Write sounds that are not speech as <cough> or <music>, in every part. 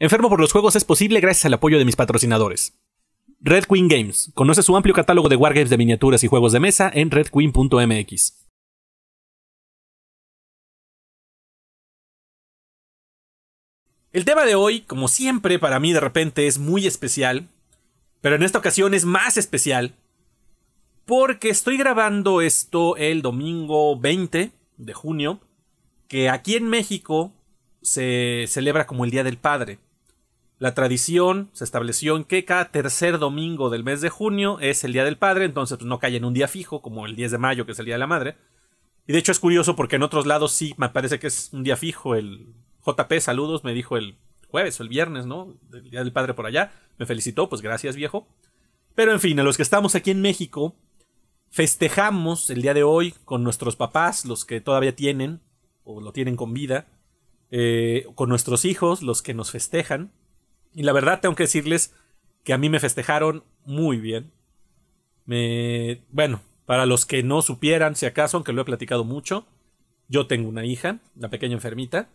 Enfermo por los juegos es posible gracias al apoyo de mis patrocinadores. Red Queen Games. Conoce su amplio catálogo de wargames de miniaturas y juegos de mesa en redqueen.mx. El tema de hoy, como siempre, para mí de repente es muy especial, pero en esta ocasión es más especial, porque estoy grabando esto el domingo 20 de junio, que aquí en México se celebra como el Día del Padre. La tradición se estableció en que cada tercer domingo del mes de junio es el Día del Padre, entonces pues, no cae en un día fijo, como el 10 de mayo, que es el Día de la Madre. Y de hecho es curioso porque en otros lados sí me parece que es un día fijo. El JP, saludos, me dijo el jueves o el viernes, ¿no? El Día del Padre por allá. Me felicitó, pues gracias viejo. Pero en fin, a los que estamos aquí en México, festejamos el día de hoy con nuestros papás, los que todavía tienen o lo tienen con vida, eh, con nuestros hijos, los que nos festejan, y la verdad tengo que decirles que a mí me festejaron muy bien. Me, bueno, para los que no supieran, si acaso, aunque lo he platicado mucho, yo tengo una hija, la pequeña enfermita,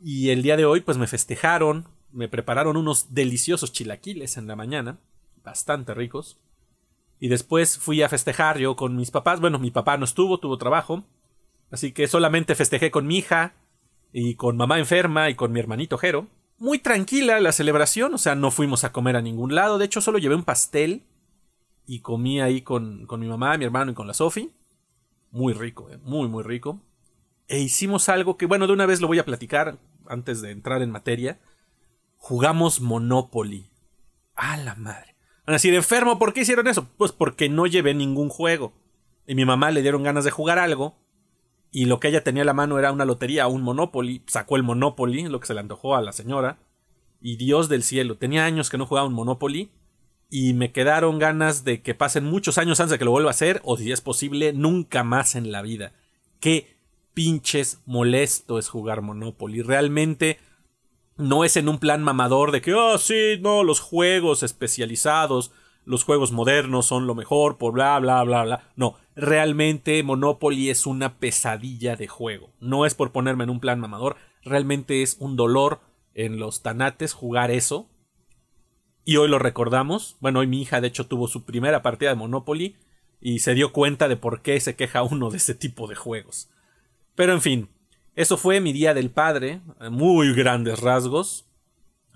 y el día de hoy pues me festejaron, me prepararon unos deliciosos chilaquiles en la mañana, bastante ricos, y después fui a festejar yo con mis papás, bueno, mi papá no estuvo, tuvo trabajo, así que solamente festejé con mi hija y con mamá enferma y con mi hermanito Jero, muy tranquila la celebración, o sea, no fuimos a comer a ningún lado, de hecho solo llevé un pastel y comí ahí con, mi mamá, mi hermano y con la Sofi. Muy rico, eh, muy, muy rico. E hicimos algo que, bueno, de una vez lo voy a platicar antes de entrar en materia. Jugamos Monopoly. A la madre. así de enfermo, ¿por qué hicieron eso? Pues porque no llevé ningún juego. Y mi mamá le dieron ganas de jugar algo y lo que ella tenía en la mano era una lotería, un Monopoly, sacó el Monopoly, lo que se le antojó a la señora, y Dios del cielo, tenía años que no jugaba un Monopoly, y me quedaron ganas de que pasen muchos años antes de que lo vuelva a hacer, o si es posible, nunca más en la vida. Qué pinches molesto es jugar Monopoly, realmente no es en un plan mamador de que, oh sí, no, los juegos especializados, los juegos modernos son lo mejor, por bla, bla, bla, bla. No, realmente Monopoly es una pesadilla de juego. No es por ponerme en un plan mamador, realmente es un dolor en los tanates jugar eso. Y hoy lo recordamos. Bueno, hoy mi hija de hecho tuvo su primera partida de Monopoly y se dio cuenta de por qué se queja uno de ese tipo de juegos. Pero en fin, eso fue mi Día del Padre, eh, muy grandes rasgos.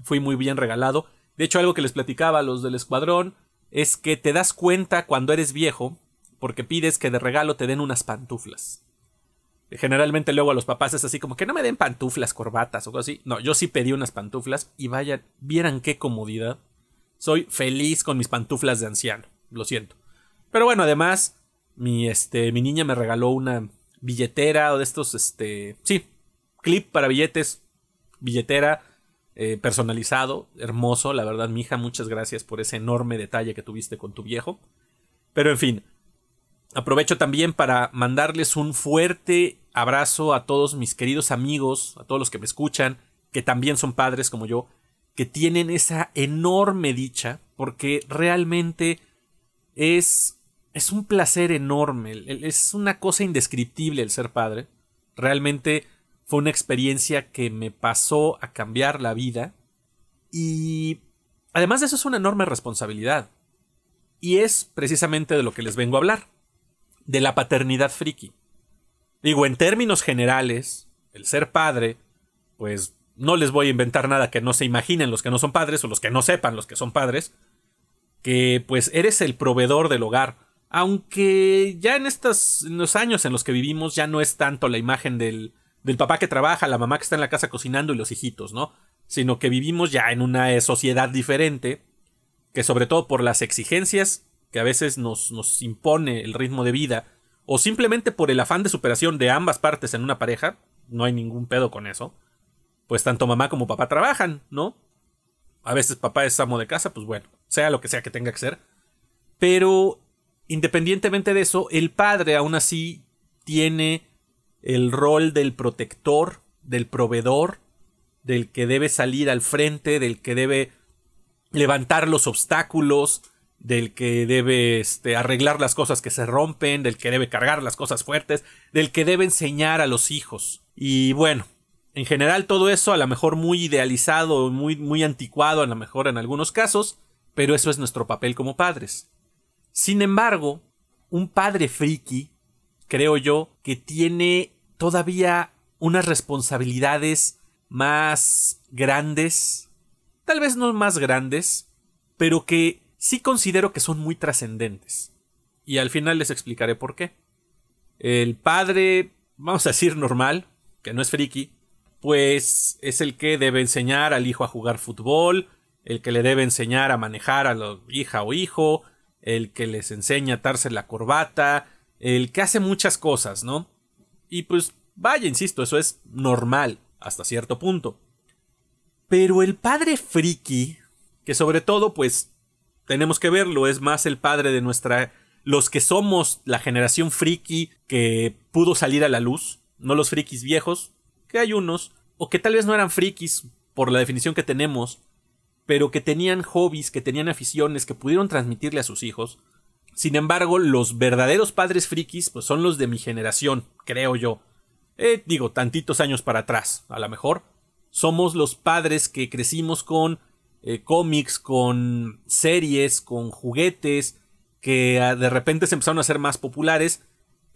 Fui muy bien regalado. De hecho, algo que les platicaba a los del escuadrón, es que te das cuenta cuando eres viejo porque pides que de regalo te den unas pantuflas. Generalmente luego a los papás es así como que no me den pantuflas, corbatas o algo así. No, yo sí pedí unas pantuflas y vaya, vieran qué comodidad. Soy feliz con mis pantuflas de anciano, lo siento. Pero bueno, además, mi, este, mi niña me regaló una billetera o de estos, este, sí, clip para billetes, billetera, eh, personalizado, hermoso, la verdad, mija, muchas gracias por ese enorme detalle que tuviste con tu viejo. Pero en fin, aprovecho también para mandarles un fuerte abrazo a todos mis queridos amigos, a todos los que me escuchan, que también son padres como yo, que tienen esa enorme dicha, porque realmente es, es un placer enorme, es una cosa indescriptible el ser padre. Realmente fue una experiencia que me pasó a cambiar la vida y además de eso es una enorme responsabilidad. Y es precisamente de lo que les vengo a hablar, de la paternidad friki. Digo, en términos generales, el ser padre, pues no les voy a inventar nada que no se imaginen los que no son padres o los que no sepan los que son padres, que pues eres el proveedor del hogar. Aunque ya en estos en los años en los que vivimos ya no es tanto la imagen del del papá que trabaja, la mamá que está en la casa cocinando y los hijitos, ¿no? Sino que vivimos ya en una eh, sociedad diferente, que sobre todo por las exigencias que a veces nos, nos impone el ritmo de vida, o simplemente por el afán de superación de ambas partes en una pareja, no hay ningún pedo con eso, pues tanto mamá como papá trabajan, ¿no? A veces papá es amo de casa, pues bueno, sea lo que sea que tenga que ser. Pero independientemente de eso, el padre aún así tiene el rol del protector, del proveedor, del que debe salir al frente, del que debe levantar los obstáculos, del que debe este, arreglar las cosas que se rompen, del que debe cargar las cosas fuertes, del que debe enseñar a los hijos. Y bueno, en general todo eso a lo mejor muy idealizado, muy, muy anticuado a lo mejor en algunos casos, pero eso es nuestro papel como padres. Sin embargo, un padre friki creo yo, que tiene todavía unas responsabilidades más grandes, tal vez no más grandes, pero que sí considero que son muy trascendentes. Y al final les explicaré por qué. El padre, vamos a decir normal, que no es friki, pues es el que debe enseñar al hijo a jugar fútbol, el que le debe enseñar a manejar a la hija o hijo, el que les enseña a atarse la corbata, el que hace muchas cosas, ¿no? Y pues vaya, insisto, eso es normal hasta cierto punto. Pero el padre friki, que sobre todo pues tenemos que verlo, es más el padre de nuestra... los que somos la generación friki que pudo salir a la luz, no los frikis viejos, que hay unos, o que tal vez no eran frikis por la definición que tenemos, pero que tenían hobbies, que tenían aficiones, que pudieron transmitirle a sus hijos, sin embargo, los verdaderos padres frikis pues, son los de mi generación, creo yo. Eh, digo, tantitos años para atrás, a lo mejor. Somos los padres que crecimos con eh, cómics, con series, con juguetes, que ah, de repente se empezaron a ser más populares,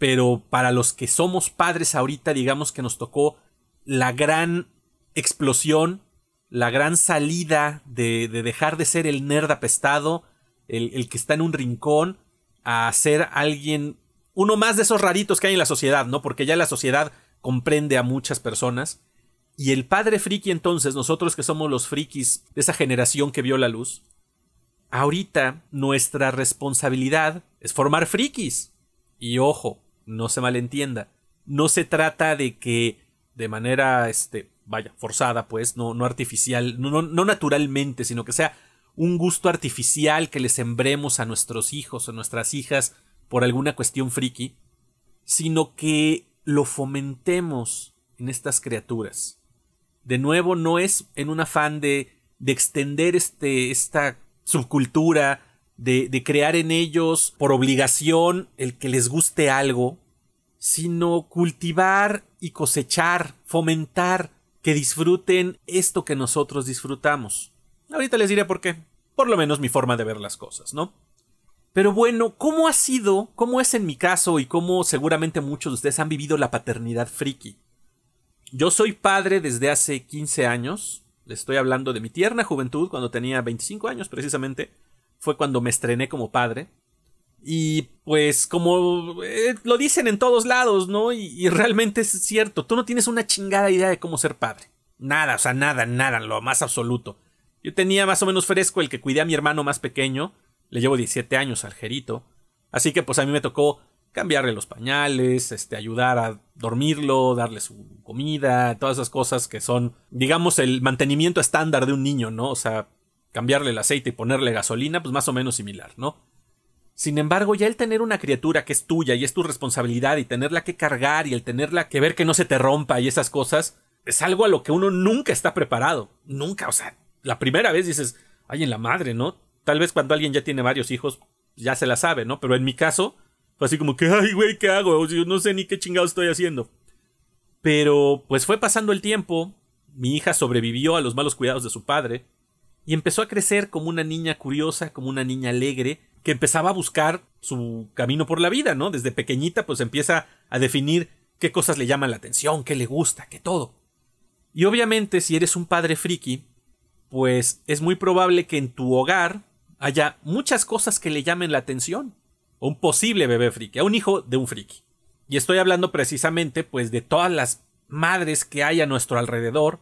pero para los que somos padres ahorita, digamos que nos tocó la gran explosión, la gran salida de, dejar de ser el nerd apestado, el, que está en un rincón, a ser alguien, uno más de esos raritos que hay en la sociedad, ¿no? Porque ya la sociedad comprende a muchas personas. Y el padre friki entonces, nosotros que somos los frikis de esa generación que vio la luz, ahorita nuestra responsabilidad es formar frikis. Y ojo, no se malentienda, no se trata de que de manera, este, vaya, forzada, pues, no, no artificial, no, no naturalmente, sino que sea un gusto artificial que le sembremos a nuestros hijos o nuestras hijas por alguna cuestión friki, sino que lo fomentemos en estas criaturas. De nuevo, no es en un afán de, extender este, esta subcultura, de crear en ellos por obligación el que les guste algo, sino cultivar y cosechar, fomentar que disfruten esto que nosotros disfrutamos. Ahorita les diré por qué. Por lo menos mi forma de ver las cosas, ¿no? Pero bueno, ¿cómo ha sido, cómo es en mi caso y cómo seguramente muchos de ustedes han vivido la paternidad friki? Yo soy padre desde hace 15 años. Les estoy hablando de mi tierna juventud, cuando tenía 25 años precisamente. Fue cuando me estrené como padre. Y pues como eh, lo dicen en todos lados, ¿no? y, realmente es cierto, tú no tienes una chingada idea de cómo ser padre. Nada, o sea, nada, nada, lo más absoluto. Yo tenía más o menos fresco el que cuidé a mi hermano más pequeño, le llevo 17 años al Jerito, así que pues a mí me tocó cambiarle los pañales, este, ayudar a dormirlo, darle su comida, todas esas cosas que son, digamos, el mantenimiento estándar de un niño, ¿no? O sea, cambiarle el aceite y ponerle gasolina, pues más o menos similar, ¿no? Sin embargo, ya el tener una criatura que es tuya y es tu responsabilidad y tenerla que cargar y el tenerla que ver que no se te rompa y esas cosas, es algo a lo que uno nunca está preparado. Nunca, o sea, la primera vez dices, ay, en la madre, ¿no? Tal vez cuando alguien ya tiene varios hijos, ya se la sabe, ¿no? Pero en mi caso, fue así como que, ay, güey, ¿qué hago? yo no sé ni qué chingado estoy haciendo. Pero, pues fue pasando el tiempo, mi hija sobrevivió a los malos cuidados de su padre, y empezó a crecer como una niña curiosa, como una niña alegre, que empezaba a buscar su camino por la vida, ¿no? Desde pequeñita, pues empieza a definir qué cosas le llaman la atención, qué le gusta, qué todo. Y obviamente, si eres un padre friki, pues es muy probable que en tu hogar haya muchas cosas que le llamen la atención un posible bebé friki, a un hijo de un friki. Y estoy hablando precisamente pues de todas las madres que hay a nuestro alrededor.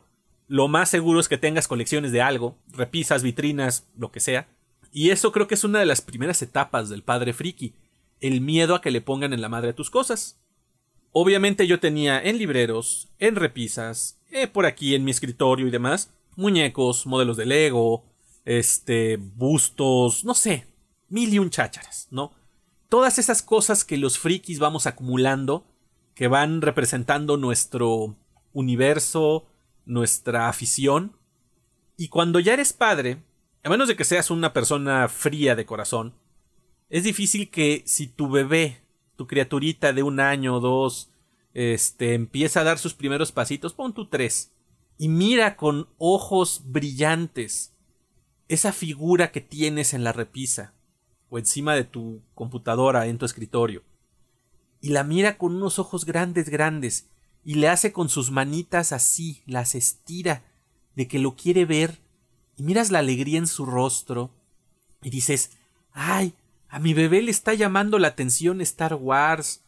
Lo más seguro es que tengas colecciones de algo, repisas, vitrinas, lo que sea. Y eso creo que es una de las primeras etapas del padre friki, el miedo a que le pongan en la madre tus cosas. Obviamente yo tenía en libreros, en repisas, eh, por aquí en mi escritorio y demás, muñecos, modelos de Lego, este, bustos, no sé, mil y un chácharas, ¿no? Todas esas cosas que los frikis vamos acumulando, que van representando nuestro universo, nuestra afición. Y cuando ya eres padre, a menos de que seas una persona fría de corazón, es difícil que si tu bebé, tu criaturita de un año o dos, este, empieza a dar sus primeros pasitos, pon tu tres, y mira con ojos brillantes esa figura que tienes en la repisa o encima de tu computadora en tu escritorio y la mira con unos ojos grandes grandes y le hace con sus manitas así, las estira de que lo quiere ver y miras la alegría en su rostro y dices, ay, a mi bebé le está llamando la atención Star Wars.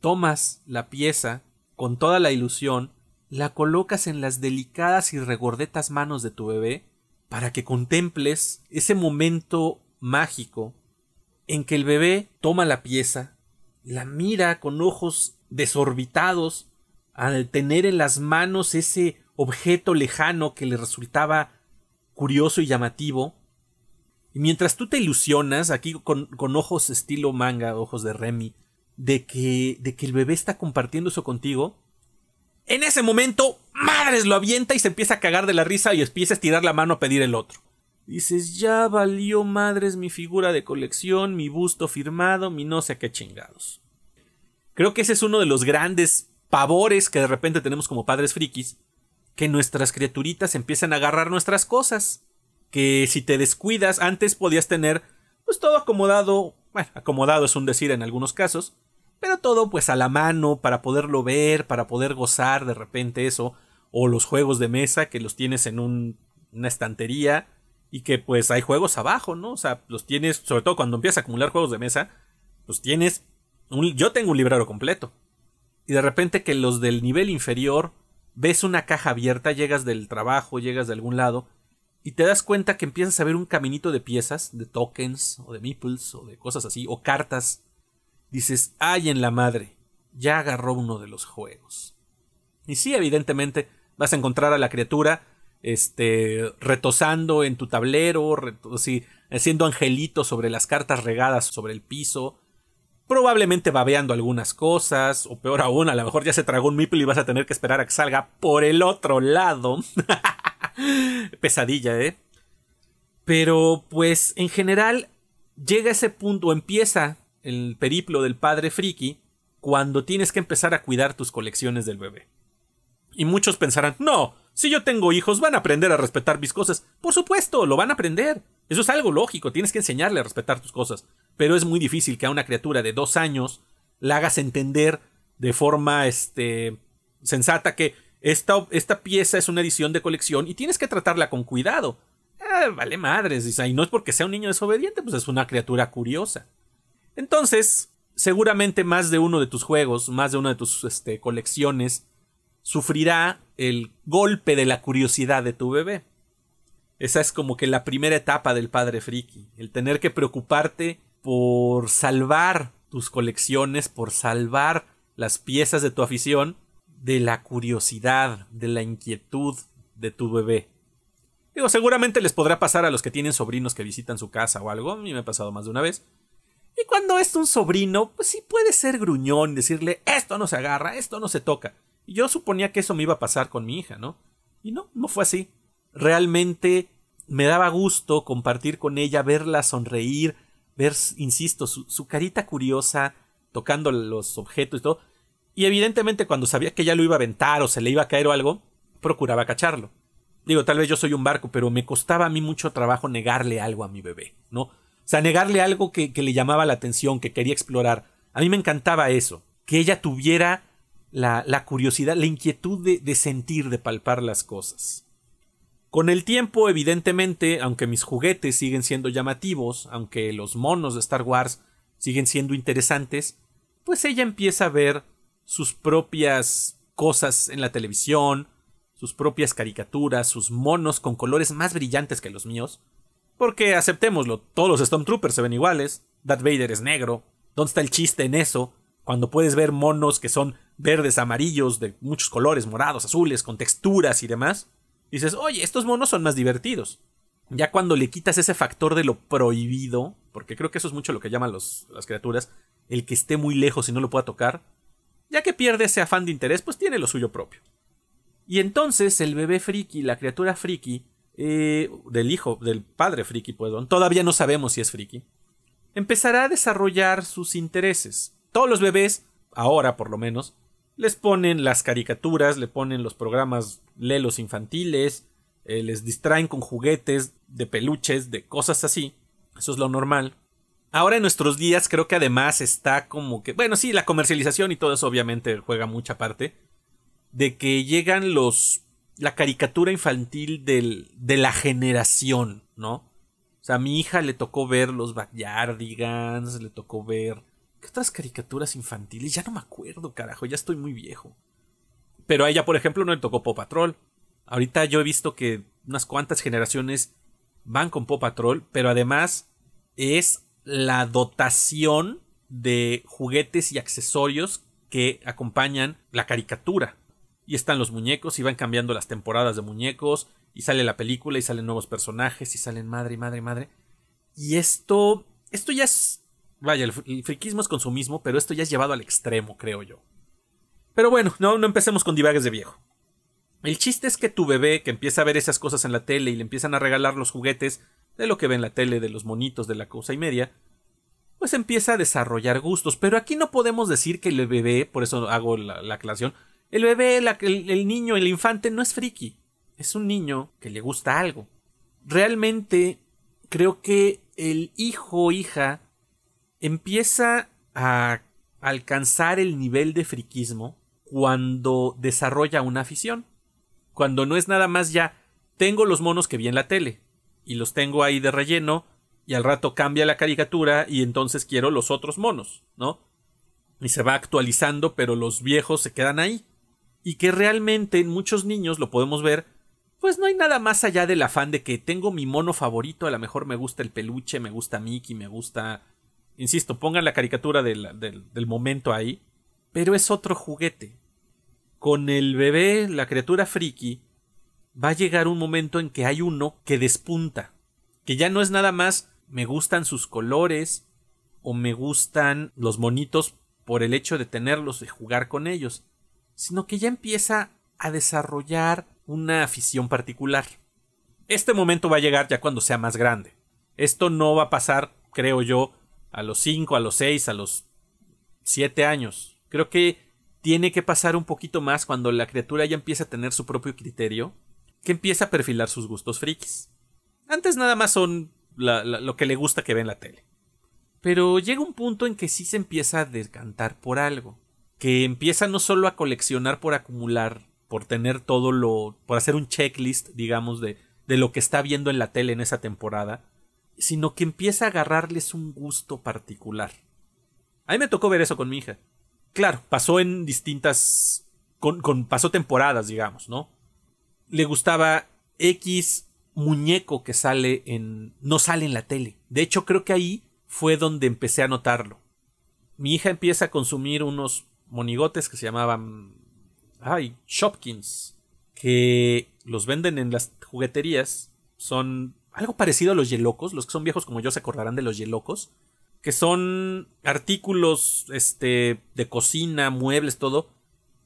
Tomas la pieza con toda la ilusión la colocas en las delicadas y regordetas manos de tu bebé para que contemples ese momento mágico en que el bebé toma la pieza, la mira con ojos desorbitados al tener en las manos ese objeto lejano que le resultaba curioso y llamativo. Y mientras tú te ilusionas, aquí con, ojos estilo manga, ojos de Remy, de que, de que el bebé está compartiendo eso contigo, en ese momento, madres, lo avienta y se empieza a cagar de la risa y empieza a estirar la mano a pedir el otro. Dices, ya valió madres mi figura de colección, mi busto firmado, mi no sé qué chingados. Creo que ese es uno de los grandes pavores que de repente tenemos como padres frikis, que nuestras criaturitas empiezan a agarrar nuestras cosas. Que si te descuidas, antes podías tener pues todo acomodado, bueno, acomodado es un decir en algunos casos, pero todo pues a la mano, para poderlo ver, para poder gozar de repente eso, o los juegos de mesa que los tienes en una estantería y que pues hay juegos abajo, ¿no? O sea, los tienes, sobre todo cuando empiezas a acumular juegos de mesa, los pues, tienes, yo tengo un librero completo. Y de repente que los del nivel inferior ves una caja abierta, llegas del trabajo, llegas de algún lado, y te das cuenta que empiezas a ver un caminito de piezas, de tokens, o de meeples, o de cosas así, o cartas dices, ay en la madre, ya agarró uno de los juegos. Y sí, evidentemente, vas a encontrar a la criatura este, retosando en tu tablero, haciendo angelitos sobre las cartas regadas sobre el piso, probablemente babeando algunas cosas, o peor aún, a lo mejor ya se tragó un meeple y vas a tener que esperar a que salga por el otro lado. <laughs> Pesadilla, ¿eh? Pero pues en general llega a ese punto, empieza el periplo del padre friki cuando tienes que empezar a cuidar tus colecciones del bebé. Y muchos pensarán, no, si yo tengo hijos, van a aprender a respetar mis cosas. Por supuesto, lo van a aprender. Eso es algo lógico, tienes que enseñarle a respetar tus cosas. Pero es muy difícil que a una criatura de dos años la hagas entender de forma este, sensata que esta, esta pieza es una edición de colección y tienes que tratarla con cuidado. Ah, vale madres, y no es porque sea un niño desobediente, pues es una criatura curiosa. Entonces, seguramente más de uno de tus juegos, más de una de tus este, colecciones, sufrirá el golpe de la curiosidad de tu bebé. Esa es como que la primera etapa del padre friki, el tener que preocuparte por salvar tus colecciones, por salvar las piezas de tu afición de la curiosidad, de la inquietud de tu bebé. seguramente les podrá pasar a los que tienen sobrinos que visitan su casa o algo, a mí me ha pasado más de una vez, y cuando es un sobrino, pues sí puede ser gruñón, decirle, esto no se agarra, esto no se toca. Y yo suponía que eso me iba a pasar con mi hija, ¿no? Y no, no fue así. Realmente me daba gusto compartir con ella, verla sonreír, ver, insisto, su, carita curiosa, tocando los objetos y todo. Y evidentemente cuando sabía que ya lo iba a aventar o se le iba a caer o algo, procuraba cacharlo. Digo, tal vez yo soy un barco, pero me costaba a mí mucho trabajo negarle algo a mi bebé, ¿no? sea, negarle algo que, le llamaba la atención, que quería explorar. A mí me encantaba eso, que ella tuviera la, curiosidad, la inquietud de, sentir, de palpar las cosas. Con el tiempo, evidentemente, aunque mis juguetes siguen siendo llamativos, aunque los monos de Star Wars siguen siendo interesantes, pues ella empieza a ver sus propias cosas en la televisión, sus propias caricaturas, sus monos con colores más brillantes que los míos, porque aceptémoslo, todos los Stormtroopers se ven iguales, Darth Vader es negro, ¿dónde está el chiste en eso? Cuando puedes ver monos que son verdes, amarillos, de muchos colores, morados, azules, con texturas y demás, dices, oye, estos monos son más divertidos. Ya cuando le quitas ese factor de lo prohibido, porque creo que eso es mucho lo que llaman las criaturas, el que esté muy lejos y no lo pueda tocar, ya que pierde ese afán de interés, pues tiene lo suyo propio. Y entonces el bebé friki, la criatura friki, eh, del hijo, del padre friki, perdón, todavía no sabemos si es friki, empezará a desarrollar sus intereses. Todos los bebés, ahora por lo menos, les ponen las caricaturas, le ponen los programas lelos infantiles, eh, les distraen con juguetes, de peluches, de cosas así. Eso es lo normal. Ahora en nuestros días creo que además está como que, bueno, sí, la comercialización y todo eso obviamente juega mucha parte, de que llegan los la caricatura infantil del, de la generación, ¿no? O sea, a mi hija le tocó ver los Backyardigans, le tocó ver... ¿Qué otras caricaturas infantiles? Ya no me acuerdo, carajo, ya estoy muy viejo. Pero a ella, por ejemplo, no le tocó pop Patrol. Ahorita yo he visto que unas cuantas generaciones van con pop Patrol, pero además es la dotación de juguetes y accesorios que acompañan la caricatura y están los muñecos y van cambiando las temporadas de muñecos y sale la película y salen nuevos personajes y salen madre, y madre, madre. Y esto, esto ya es, vaya, el, friquismo es consumismo, pero esto ya es llevado al extremo, creo yo. Pero bueno, no, no empecemos con divagues de viejo. El chiste es que tu bebé que empieza a ver esas cosas en la tele y le empiezan a regalar los juguetes de lo que ve en la tele, de los monitos, de la cosa y media, pues empieza a desarrollar gustos. Pero aquí no podemos decir que el bebé, por eso hago la, la aclaración, el bebé, el, el niño, el infante no es friki. Es un niño que le gusta algo. Realmente creo que el hijo o hija empieza a alcanzar el nivel de friquismo cuando desarrolla una afición. Cuando no es nada más ya, tengo los monos que vi en la tele y los tengo ahí de relleno y al rato cambia la caricatura y entonces quiero los otros monos, ¿no? Y se va actualizando, pero los viejos se quedan ahí y que realmente en muchos niños lo podemos ver, pues no hay nada más allá del afán de que tengo mi mono favorito, a lo mejor me gusta el peluche, me gusta Mickey, me gusta... Insisto, pongan la caricatura del, del, momento ahí, pero es otro juguete. Con el bebé, la criatura friki, va a llegar un momento en que hay uno que despunta, que ya no es nada más me gustan sus colores o me gustan los monitos por el hecho de tenerlos, y jugar con ellos, sino que ya empieza a desarrollar una afición particular. Este momento va a llegar ya cuando sea más grande. Esto no va a pasar, creo yo, a los 5, a los 6, a los 7 años. Creo que tiene que pasar un poquito más cuando la criatura ya empieza a tener su propio criterio, que empieza a perfilar sus gustos frikis. Antes nada más son lo que le gusta que ve en la tele. Pero llega un punto en que sí se empieza a descantar por algo que empieza no solo a coleccionar por acumular, por tener todo lo, por hacer un checklist, digamos, de, de lo que está viendo en la tele en esa temporada, sino que empieza a agarrarles un gusto particular. A mí me tocó ver eso con mi hija. Claro, pasó en distintas, con, con pasó temporadas, digamos, ¿no? Le gustaba X muñeco que sale en, no sale en la tele. De hecho, creo que ahí fue donde empecé a notarlo. Mi hija empieza a consumir unos monigotes que se llamaban. Ay, Shopkins. Que los venden en las jugueterías. Son algo parecido a los yelocos. Los que son viejos como yo se acordarán de los yelocos. Que son artículos este, de cocina, muebles, todo.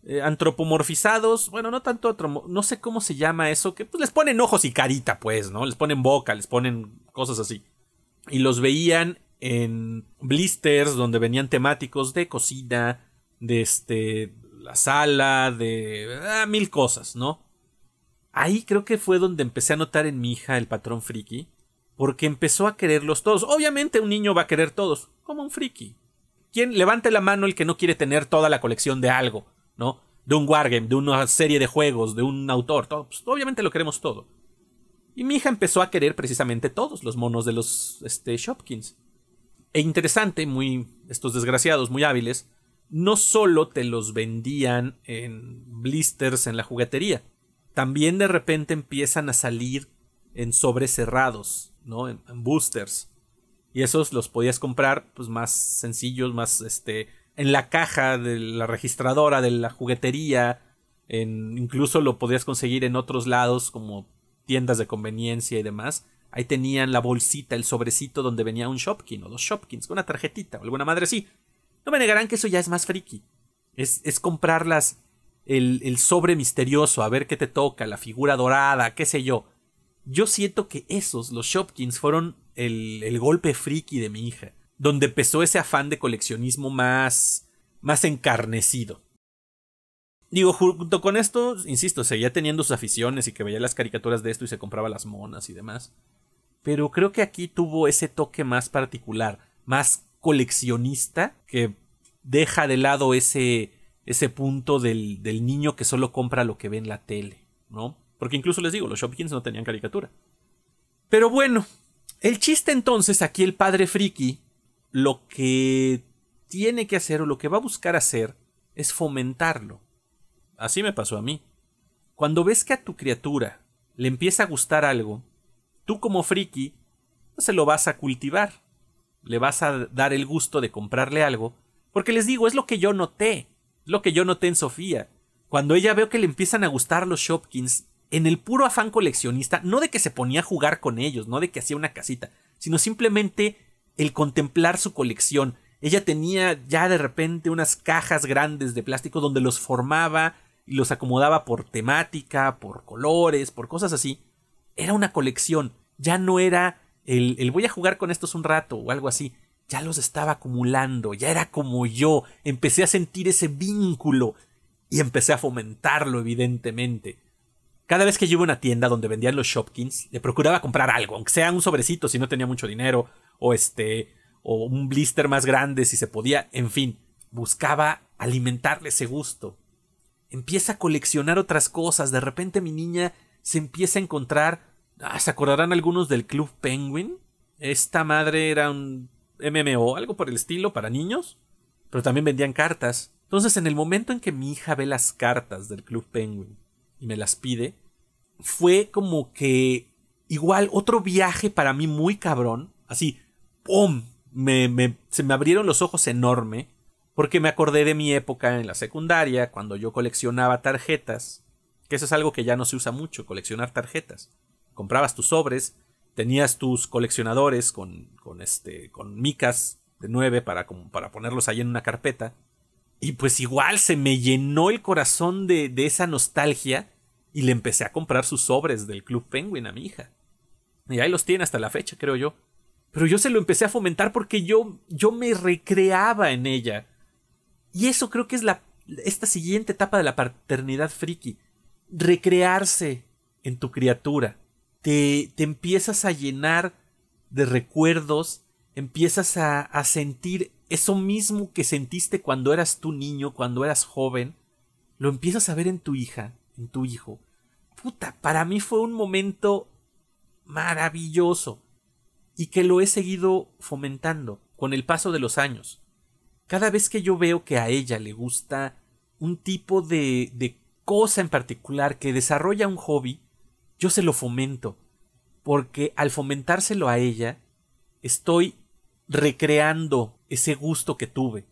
Eh, antropomorfizados. Bueno, no tanto. No sé cómo se llama eso. Que pues les ponen ojos y carita, pues, ¿no? Les ponen boca, les ponen cosas así. Y los veían en blisters donde venían temáticos de cocina, de este, la sala, de ah, mil cosas, ¿no? Ahí creo que fue donde empecé a notar en mi hija el patrón friki, porque empezó a quererlos todos. Obviamente un niño va a querer todos, como un friki. ¿Quién levante la mano el que no quiere tener toda la colección de algo, ¿no? De un wargame, de una serie de juegos, de un autor, pues, obviamente lo queremos todo. Y mi hija empezó a querer precisamente todos los monos de los este, Shopkins. E interesante, muy estos desgraciados, muy hábiles, no solo te los vendían en blisters en la juguetería, también de repente empiezan a salir en sobres cerrados, ¿no? En, boosters. Y esos los podías comprar, pues más sencillos, más este, en la caja de la registradora, de la juguetería. En, incluso lo podías conseguir en otros lados, como tiendas de conveniencia y demás. Ahí tenían la bolsita, el sobrecito donde venía un Shopkin o dos Shopkins, con una tarjetita o alguna madre así. No me negarán que eso ya es más friki. Es, es comprarlas el, sobre misterioso, a ver qué te toca, la figura dorada, qué sé yo. Yo siento que esos, los Shopkins, fueron el, el golpe friki de mi hija, donde empezó ese afán de coleccionismo más, más encarnecido. Digo, junto con esto, insisto, seguía teniendo sus aficiones y que veía las caricaturas de esto y se compraba las monas y demás. Pero creo que aquí tuvo ese toque más particular, más coleccionista que deja de lado ese, ese punto del, niño que solo compra lo que ve en la tele, ¿no? Porque incluso les digo, los Shopkins no tenían caricatura. Pero bueno, el chiste entonces aquí el padre friki lo que tiene que hacer o lo que va a buscar hacer es fomentarlo. Así me pasó a mí. Cuando ves que a tu criatura le empieza a gustar algo, tú como friki se lo vas a cultivar le vas a dar el gusto de comprarle algo, porque les digo, es lo que yo noté, lo que yo noté en Sofía. Cuando ella veo que le empiezan a gustar los Shopkins, en el puro afán coleccionista, no de que se ponía a jugar con ellos, no de que hacía una casita, sino simplemente el contemplar su colección. Ella tenía ya de repente unas cajas grandes de plástico donde los formaba y los acomodaba por temática, por colores, por cosas así. Era una colección, ya no era el, voy a jugar con estos un rato o algo así, ya los estaba acumulando, ya era como yo, empecé a sentir ese vínculo y empecé a fomentarlo, evidentemente. Cada vez que llevo a una tienda donde vendían los Shopkins, le procuraba comprar algo, aunque sea un sobrecito si no tenía mucho dinero, o este, o un blister más grande si se podía, en fin, buscaba alimentarle ese gusto. Empieza a coleccionar otras cosas, de repente mi niña se empieza a encontrar Ah, ¿se acordarán algunos del Club Penguin? Esta madre era un MMO, algo por el estilo, para niños. Pero también vendían cartas. Entonces, en el momento en que mi hija ve las cartas del Club Penguin y me las pide, fue como que igual otro viaje para mí muy cabrón. Así, ¡pum! me, se me abrieron los ojos enorme. Porque me acordé de mi época en la secundaria, cuando yo coleccionaba tarjetas. Que eso es algo que ya no se usa mucho, coleccionar tarjetas comprabas tus sobres, tenías tus coleccionadores con, con, este, con micas de nueve para, para ponerlos ahí en una carpeta. Y pues igual se me llenó el corazón de, esa nostalgia y le empecé a comprar sus sobres del Club Penguin a mi hija. Y ahí los tiene hasta la fecha, creo yo. Pero yo se lo empecé a fomentar porque yo, yo me recreaba en ella. Y eso creo que es la, esta siguiente etapa de la paternidad friki. Recrearse en tu criatura te, empiezas a llenar de recuerdos, empiezas a, sentir eso mismo que sentiste cuando eras tú niño, cuando eras joven, lo empiezas a ver en tu hija, en tu hijo. Puta, para mí fue un momento maravilloso y que lo he seguido fomentando con el paso de los años. Cada vez que yo veo que a ella le gusta un tipo de, de cosa en particular que desarrolla un hobby, yo se lo fomento, porque al fomentárselo a ella, estoy recreando ese gusto que tuve.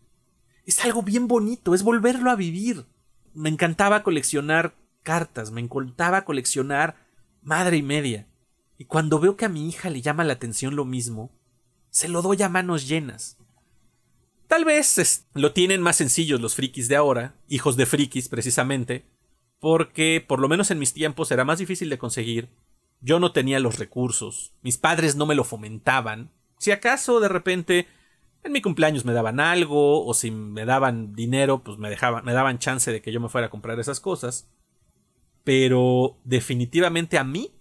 Es algo bien bonito, es volverlo a vivir. Me encantaba coleccionar cartas, me encantaba coleccionar madre y media. Y cuando veo que a mi hija le llama la atención lo mismo, se lo doy a manos llenas. Tal vez lo tienen más sencillos los frikis de ahora, hijos de frikis precisamente, porque por lo menos en mis tiempos era más difícil de conseguir, yo no tenía los recursos, mis padres no me lo fomentaban, si acaso de repente en mi cumpleaños me daban algo o si me daban dinero, pues me dejaban me daban chance de que yo me fuera a comprar esas cosas, pero definitivamente a mí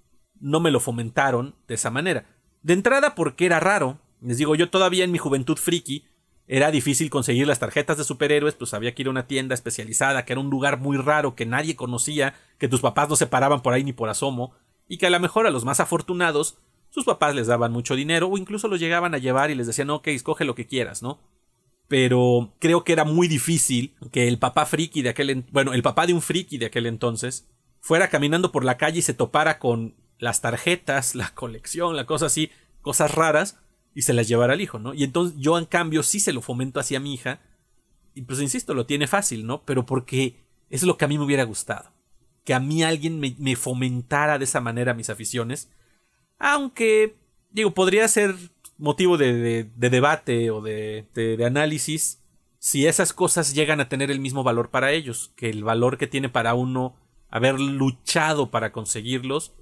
no me lo fomentaron de esa manera. De entrada porque era raro, les digo, yo todavía en mi juventud friki era difícil conseguir las tarjetas de superhéroes, pues había que ir a una tienda especializada, que era un lugar muy raro que nadie conocía, que tus papás no se paraban por ahí ni por asomo, y que a lo mejor a los más afortunados, sus papás les daban mucho dinero o incluso los llegaban a llevar y les decían, ok, escoge lo que quieras, ¿no? Pero creo que era muy difícil que el papá friki de aquel, bueno, el papá de un friki de aquel entonces, fuera caminando por la calle y se topara con las tarjetas, la colección, la cosa así, cosas raras, y se las llevara al hijo, ¿no? Y entonces yo en cambio sí se lo fomento hacia mi hija y pues insisto, lo tiene fácil, ¿no? Pero porque es lo que a mí me hubiera gustado, que a mí alguien me, fomentara de esa manera mis aficiones, aunque, digo, podría ser motivo de, debate o de análisis si esas cosas llegan a tener el mismo valor para ellos, que el valor que tiene para uno haber luchado para conseguirlos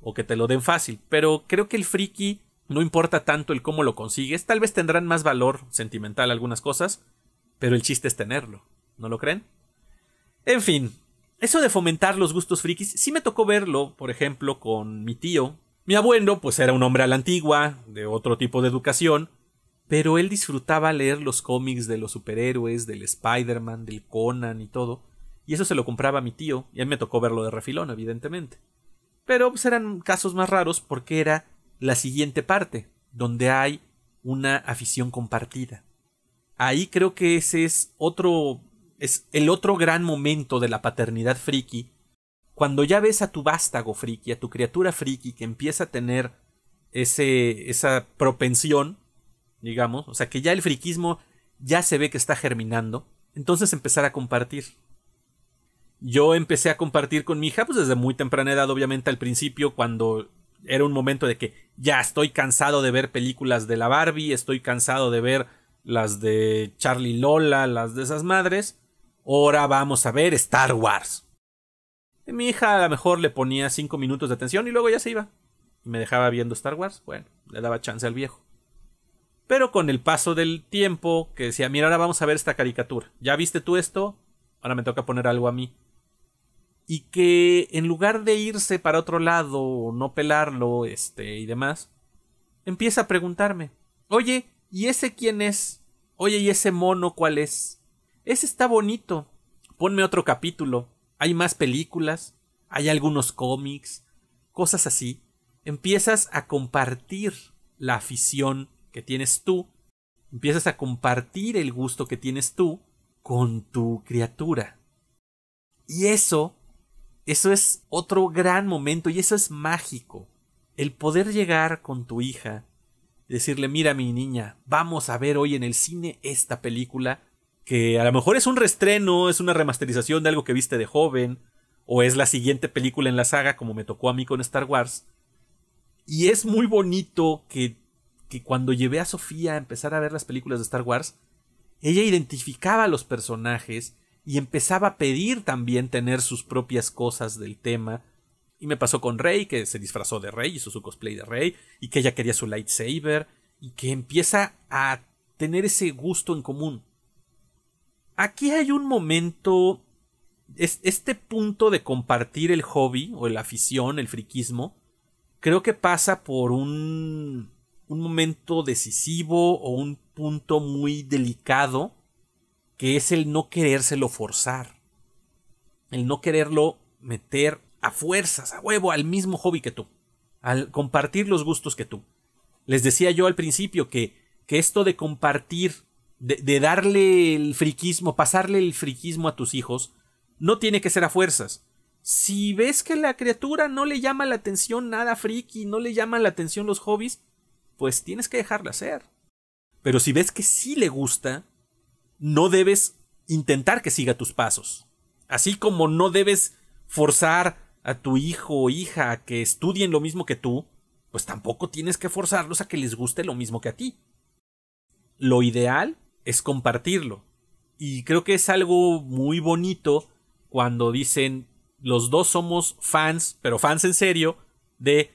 o que te lo den fácil. Pero creo que el friki no importa tanto el cómo lo consigues, tal vez tendrán más valor sentimental algunas cosas, pero el chiste es tenerlo, ¿no lo creen? En fin, eso de fomentar los gustos frikis sí me tocó verlo, por ejemplo, con mi tío. Mi abuelo, pues era un hombre a la antigua, de otro tipo de educación, pero él disfrutaba leer los cómics de los superhéroes, del Spider-Man, del Conan y todo, y eso se lo compraba mi tío, y a mí me tocó verlo de refilón, evidentemente. Pero serán pues, eran casos más raros porque era la siguiente parte, donde hay una afición compartida. Ahí creo que ese es otro es el otro gran momento de la paternidad friki, cuando ya ves a tu vástago friki, a tu criatura friki que empieza a tener ese esa propensión, digamos, o sea, que ya el friquismo ya se ve que está germinando, entonces empezar a compartir. Yo empecé a compartir con mi hija pues desde muy temprana edad, obviamente al principio cuando era un momento de que ya estoy cansado de ver películas de la Barbie, estoy cansado de ver las de Charlie Lola, las de esas madres. Ahora vamos a ver Star Wars. mi hija a lo mejor le ponía cinco minutos de atención y luego ya se iba. me dejaba viendo Star Wars. Bueno, le daba chance al viejo. Pero con el paso del tiempo, que decía, mira, ahora vamos a ver esta caricatura. ¿Ya viste tú esto? Ahora me toca poner algo a mí y que en lugar de irse para otro lado o no pelarlo, este y demás, empieza a preguntarme, oye, ¿y ese quién es? Oye, ¿y ese mono cuál es? Ese está bonito. Ponme otro capítulo. Hay más películas, hay algunos cómics, cosas así. Empiezas a compartir la afición que tienes tú, empiezas a compartir el gusto que tienes tú con tu criatura. Y eso eso es otro gran momento y eso es mágico. El poder llegar con tu hija, decirle, mira mi niña, vamos a ver hoy en el cine esta película, que a lo mejor es un restreno, es una remasterización de algo que viste de joven, o es la siguiente película en la saga, como me tocó a mí con Star Wars. Y es muy bonito que, que cuando llevé a Sofía a empezar a ver las películas de Star Wars, ella identificaba a los personajes, y empezaba a pedir también tener sus propias cosas del tema. Y me pasó con Rey, que se disfrazó de Rey, hizo su cosplay de Rey, y que ella quería su lightsaber, y que empieza a tener ese gusto en común. Aquí hay un momento, este punto de compartir el hobby, o la afición, el friquismo, creo que pasa por un, un momento decisivo o un punto muy delicado que es el no querérselo forzar, el no quererlo meter a fuerzas, a huevo, al mismo hobby que tú, al compartir los gustos que tú. Les decía yo al principio que, que esto de compartir, de, darle el friquismo, pasarle el friquismo a tus hijos, no tiene que ser a fuerzas. Si ves que la criatura no le llama la atención nada friki, no le llama la atención los hobbies, pues tienes que dejarla ser. Pero si ves que sí le gusta, no debes intentar que siga tus pasos. Así como no debes forzar a tu hijo o hija a que estudien lo mismo que tú, pues tampoco tienes que forzarlos a que les guste lo mismo que a ti. Lo ideal es compartirlo. Y creo que es algo muy bonito cuando dicen los dos somos fans, pero fans en serio, de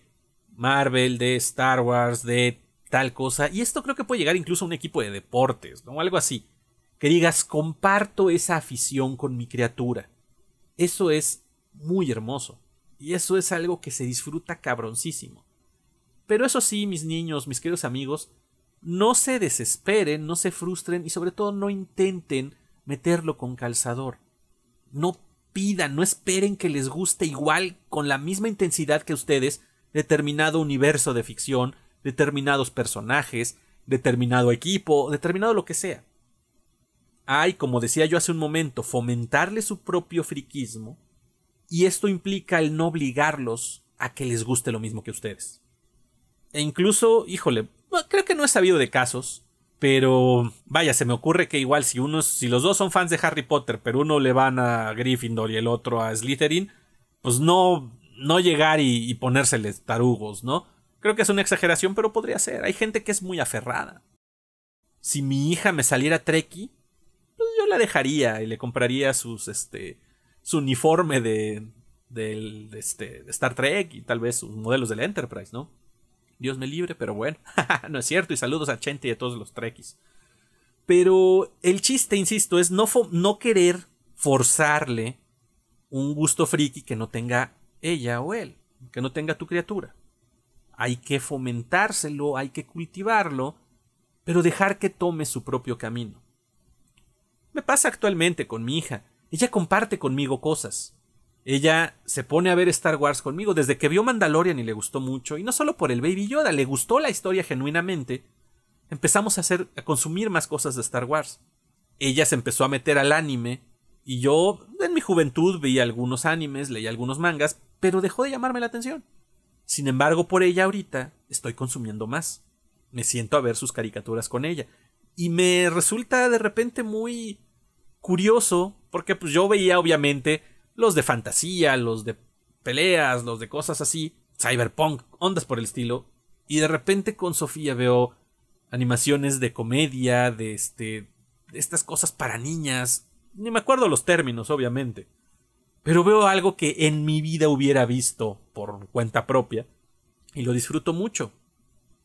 Marvel, de Star Wars, de tal cosa. Y esto creo que puede llegar incluso a un equipo de deportes, ¿no? Algo así que digas, comparto esa afición con mi criatura. Eso es muy hermoso. Y eso es algo que se disfruta cabroncísimo. Pero eso sí, mis niños, mis queridos amigos, no se desesperen, no se frustren y sobre todo no intenten meterlo con calzador. No pidan, no esperen que les guste igual con la misma intensidad que ustedes determinado universo de ficción, determinados personajes, determinado equipo, determinado lo que sea hay, como decía yo hace un momento, fomentarle su propio friquismo, y esto implica el no obligarlos a que les guste lo mismo que ustedes. E incluso, híjole, creo que no he sabido de casos, pero vaya, se me ocurre que igual si uno, si los dos son fans de Harry Potter, pero uno le van a Gryffindor y el otro a Slytherin, pues no, no llegar y, ponérseles tarugos, ¿no? Creo que es una exageración, pero podría ser. Hay gente que es muy aferrada. Si mi hija me saliera Treki, la dejaría y le compraría sus, este, su uniforme de, este, Star Trek y tal vez sus modelos de la Enterprise, ¿no? Dios me libre, pero bueno, <laughs> no es cierto. Y saludos a Chente y a todos los Trekkies. Pero el chiste, insisto, es no, no querer forzarle un gusto friki que no tenga ella o él, que no tenga tu criatura. Hay que fomentárselo, hay que cultivarlo, pero dejar que tome su propio camino. Me pasa actualmente con mi hija. Ella comparte conmigo cosas. Ella se pone a ver Star Wars conmigo desde que vio Mandalorian y le gustó mucho, y no solo por el Baby Yoda, le gustó la historia genuinamente. Empezamos a hacer a consumir más cosas de Star Wars. Ella se empezó a meter al anime y yo en mi juventud veía algunos animes, leí algunos mangas, pero dejó de llamarme la atención. Sin embargo, por ella ahorita estoy consumiendo más. Me siento a ver sus caricaturas con ella y me resulta de repente muy curioso, porque pues yo veía obviamente los de fantasía, los de peleas, los de cosas así, cyberpunk, ondas por el estilo, y de repente con Sofía veo animaciones de comedia, de este de estas cosas para niñas, ni me acuerdo los términos, obviamente. Pero veo algo que en mi vida hubiera visto por cuenta propia y lo disfruto mucho.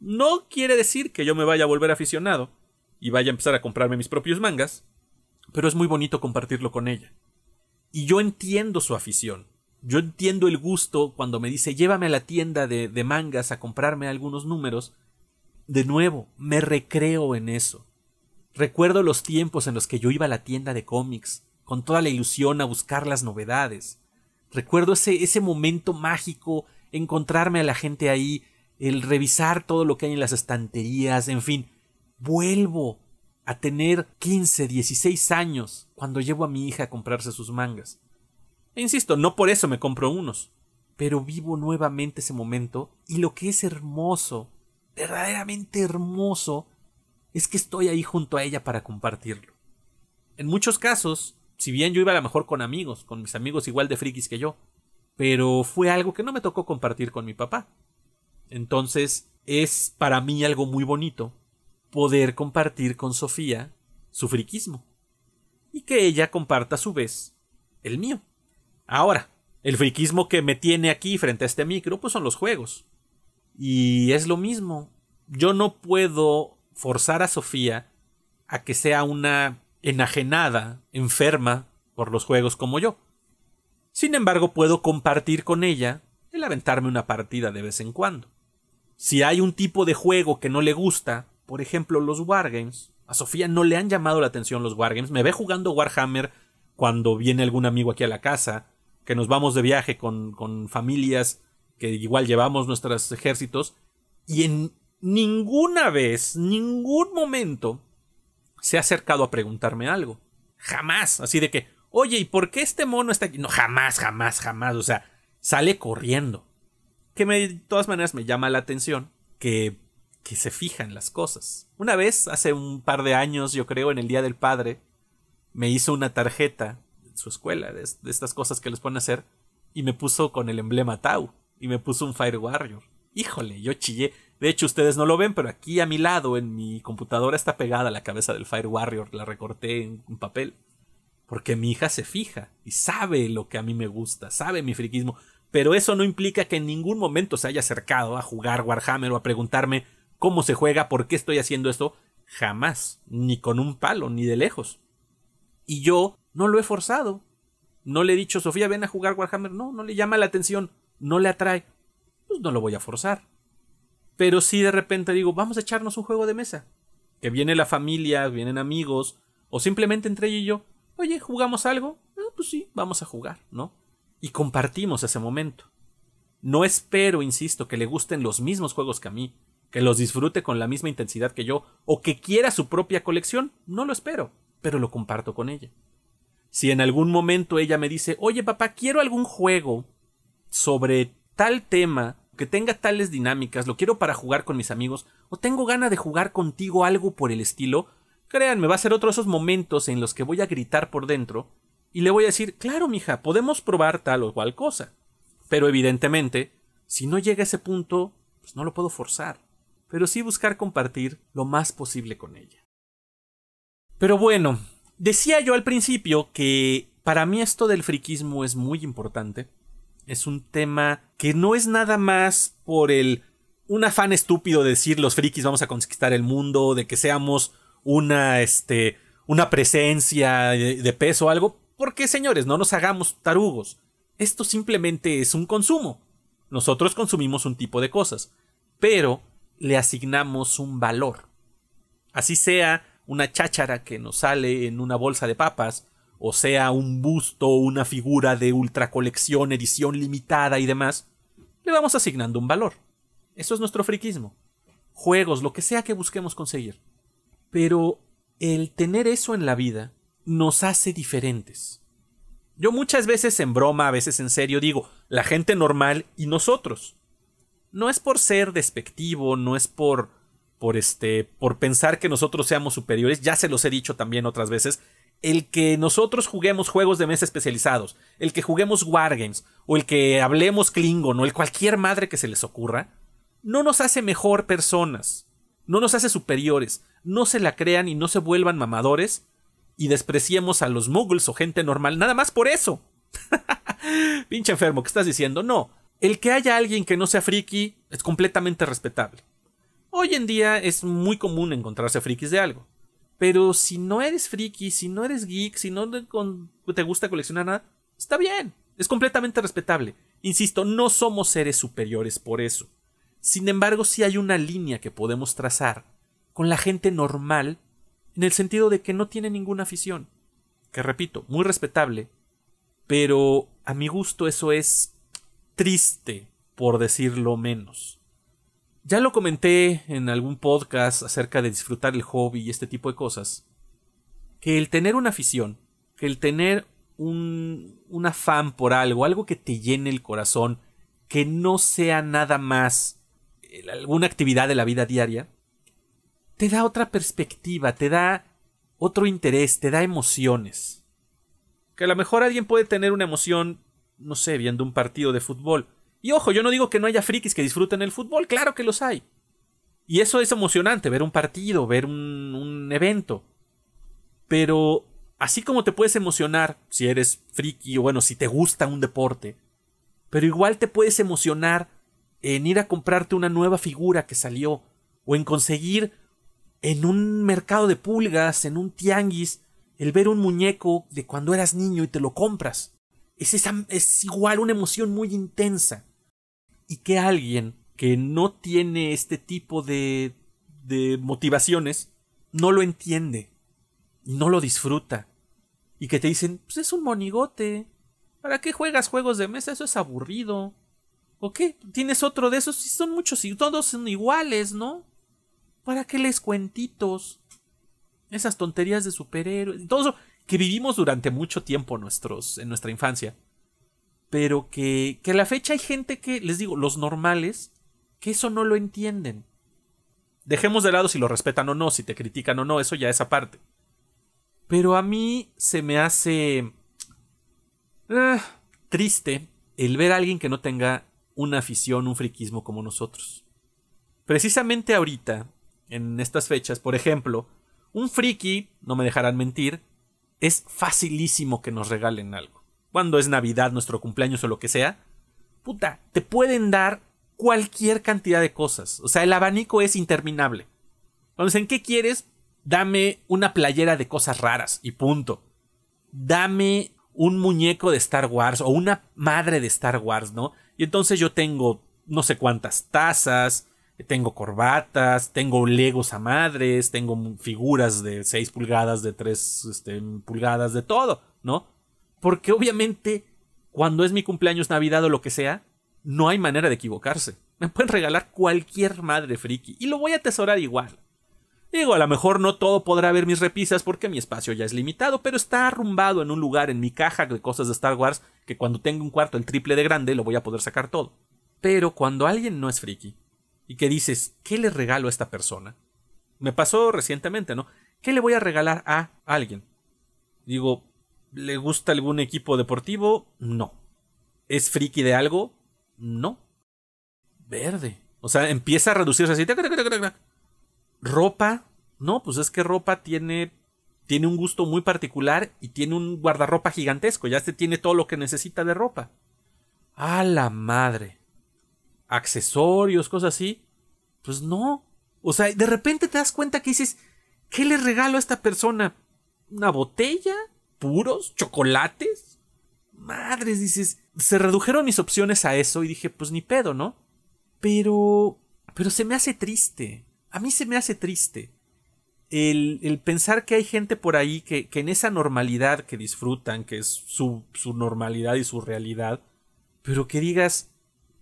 No quiere decir que yo me vaya a volver aficionado y vaya a empezar a comprarme mis propios mangas, pero es muy bonito compartirlo con ella. Y yo entiendo su afición. Yo entiendo el gusto cuando me dice llévame a la tienda de, de mangas a comprarme algunos números. De nuevo, me recreo en eso. Recuerdo los tiempos en los que yo iba a la tienda de cómics, con toda la ilusión a buscar las novedades. Recuerdo ese, ese momento mágico, encontrarme a la gente ahí, el revisar todo lo que hay en las estanterías, en fin, vuelvo a tener 15, 16 años cuando llevo a mi hija a comprarse sus mangas. E insisto, no por eso me compro unos, pero vivo nuevamente ese momento y lo que es hermoso, verdaderamente hermoso, es que estoy ahí junto a ella para compartirlo. En muchos casos, si bien yo iba a lo mejor con amigos, con mis amigos igual de frikis que yo, pero fue algo que no me tocó compartir con mi papá. Entonces, es para mí algo muy bonito poder compartir con Sofía su friquismo y que ella comparta a su vez el mío. Ahora, el friquismo que me tiene aquí frente a este micro, pues son los juegos. Y es lo mismo. Yo no puedo forzar a Sofía a que sea una enajenada, enferma por los juegos como yo. Sin embargo, puedo compartir con ella el aventarme una partida de vez en cuando. Si hay un tipo de juego que no le gusta, por ejemplo, los Wargames. A Sofía no le han llamado la atención los Wargames. Me ve jugando Warhammer cuando viene algún amigo aquí a la casa, que nos vamos de viaje con, familias que igual llevamos nuestros ejércitos. Y en ninguna vez, ningún momento, se ha acercado a preguntarme algo. Jamás. Así de que, oye, ¿y por qué este mono está aquí? No, jamás, jamás, jamás. O sea, sale corriendo. Que me, de todas maneras me llama la atención que que se fija en las cosas. Una vez, hace un par de años, yo creo, en el Día del Padre, me hizo una tarjeta en su escuela de, estas cosas que les pone a hacer y me puso con el emblema Tau y me puso un Fire Warrior. Híjole, yo chillé. De hecho, ustedes no lo ven, pero aquí a mi lado, en mi computadora, está pegada la cabeza del Fire Warrior. La recorté en un papel. Porque mi hija se fija y sabe lo que a mí me gusta, sabe mi friquismo. Pero eso no implica que en ningún momento se haya acercado a jugar Warhammer o a preguntarme cómo se juega, por qué estoy haciendo esto, jamás, ni con un palo, ni de lejos. Y yo no lo he forzado. No le he dicho, Sofía, ven a jugar Warhammer. No, no le llama la atención, no le atrae. Pues no lo voy a forzar. Pero si de repente digo, vamos a echarnos un juego de mesa. Que viene la familia, vienen amigos, o simplemente entre ella y yo, oye, ¿jugamos algo? Ah, pues sí, vamos a jugar, ¿no? Y compartimos ese momento. No espero, insisto, que le gusten los mismos juegos que a mí, que los disfrute con la misma intensidad que yo o que quiera su propia colección, no lo espero, pero lo comparto con ella. Si en algún momento ella me dice, oye papá, quiero algún juego sobre tal tema, que tenga tales dinámicas, lo quiero para jugar con mis amigos, o tengo ganas de jugar contigo algo por el estilo, créanme, va a ser otro de esos momentos en los que voy a gritar por dentro y le voy a decir, claro, mija, podemos probar tal o cual cosa. Pero evidentemente, si no llega a ese punto, pues no lo puedo forzar pero sí buscar compartir lo más posible con ella. Pero bueno, decía yo al principio que para mí esto del friquismo es muy importante. Es un tema que no es nada más por el un afán estúpido de decir los frikis vamos a conquistar el mundo, de que seamos una este una presencia de, de peso o algo, porque señores, no nos hagamos tarugos. Esto simplemente es un consumo. Nosotros consumimos un tipo de cosas, pero le asignamos un valor. Así sea una cháchara que nos sale en una bolsa de papas, o sea un busto, una figura de ultra colección, edición limitada y demás, le vamos asignando un valor. Eso es nuestro friquismo. Juegos, lo que sea que busquemos conseguir. Pero el tener eso en la vida nos hace diferentes. Yo muchas veces en broma, a veces en serio digo, la gente normal y nosotros. No es por ser despectivo, no es por por este por pensar que nosotros seamos superiores, ya se los he dicho también otras veces, el que nosotros juguemos juegos de mesa especializados, el que juguemos wargames o el que hablemos Klingon o el cualquier madre que se les ocurra, no nos hace mejor personas, no nos hace superiores, no se la crean y no se vuelvan mamadores y despreciemos a los muggles o gente normal nada más por eso. <laughs> Pinche enfermo, ¿qué estás diciendo? No, el que haya alguien que no sea friki es completamente respetable. Hoy en día es muy común encontrarse frikis de algo. Pero si no eres friki, si no eres geek, si no te gusta coleccionar nada, está bien. Es completamente respetable. Insisto, no somos seres superiores por eso. Sin embargo, sí hay una línea que podemos trazar con la gente normal en el sentido de que no tiene ninguna afición. Que repito, muy respetable. Pero a mi gusto eso es triste, por decirlo menos. Ya lo comenté en algún podcast acerca de disfrutar el hobby y este tipo de cosas, que el tener una afición, que el tener un, un afán por algo, algo que te llene el corazón, que no sea nada más eh, alguna actividad de la vida diaria, te da otra perspectiva, te da otro interés, te da emociones. Que a lo mejor alguien puede tener una emoción no sé, viendo un partido de fútbol. Y ojo, yo no digo que no haya frikis que disfruten el fútbol, claro que los hay. Y eso es emocionante, ver un partido, ver un, un evento. Pero así como te puedes emocionar si eres friki o bueno, si te gusta un deporte, pero igual te puedes emocionar en ir a comprarte una nueva figura que salió o en conseguir en un mercado de pulgas, en un tianguis, el ver un muñeco de cuando eras niño y te lo compras. Es, igual una emoción muy intensa. Y que alguien que no tiene este tipo de, de motivaciones no lo entiende y no lo disfruta. Y que te dicen, pues es un monigote. ¿Para qué juegas juegos de mesa? Eso es aburrido. ¿O qué? ¿Tienes otro de esos? Si son muchos y todos son iguales, ¿no? ¿Para qué les cuentitos? Esas tonterías de superhéroes. Todo eso que vivimos durante mucho tiempo nuestros, en nuestra infancia. Pero que, que a la fecha hay gente que, les digo, los normales, que eso no lo entienden. Dejemos de lado si lo respetan o no, si te critican o no, eso ya es aparte. Pero a mí se me hace... Ah, triste el ver a alguien que no tenga una afición, un friquismo como nosotros. Precisamente ahorita, en estas fechas, por ejemplo, un friki, no me dejarán mentir, es facilísimo que nos regalen algo. Cuando es Navidad, nuestro cumpleaños o lo que sea, puta, te pueden dar cualquier cantidad de cosas. O sea, el abanico es interminable. Entonces, ¿en qué quieres? Dame una playera de cosas raras y punto. Dame un muñeco de Star Wars o una madre de Star Wars, ¿no? Y entonces yo tengo no sé cuántas tazas, tengo corbatas, tengo legos a madres, tengo figuras de 6 pulgadas, de 3 este, pulgadas, de todo, ¿no? Porque obviamente cuando es mi cumpleaños, Navidad o lo que sea, no hay manera de equivocarse. Me pueden regalar cualquier madre friki y lo voy a atesorar igual. Digo, a lo mejor no todo podrá ver mis repisas porque mi espacio ya es limitado, pero está arrumbado en un lugar en mi caja de cosas de Star Wars que cuando tenga un cuarto el triple de grande lo voy a poder sacar todo. Pero cuando alguien no es friki, y que dices, ¿qué le regalo a esta persona? Me pasó recientemente, ¿no? ¿Qué le voy a regalar a alguien? Digo, ¿le gusta algún equipo deportivo? No. ¿Es friki de algo? No. Verde. O sea, empieza a reducirse así. ¿Ropa? No, pues es que ropa tiene, tiene un gusto muy particular y tiene un guardarropa gigantesco. Ya se tiene todo lo que necesita de ropa. A la madre accesorios, cosas así. Pues no. O sea, de repente te das cuenta que dices, ¿qué le regalo a esta persona? ¿Una botella? ¿Puros? ¿Chocolates? Madres, dices, se redujeron mis opciones a eso y dije, pues ni pedo, ¿no? Pero... Pero se me hace triste. A mí se me hace triste. El, pensar que hay gente por ahí que, en esa normalidad que disfrutan, que es su, su normalidad y su realidad, pero que digas,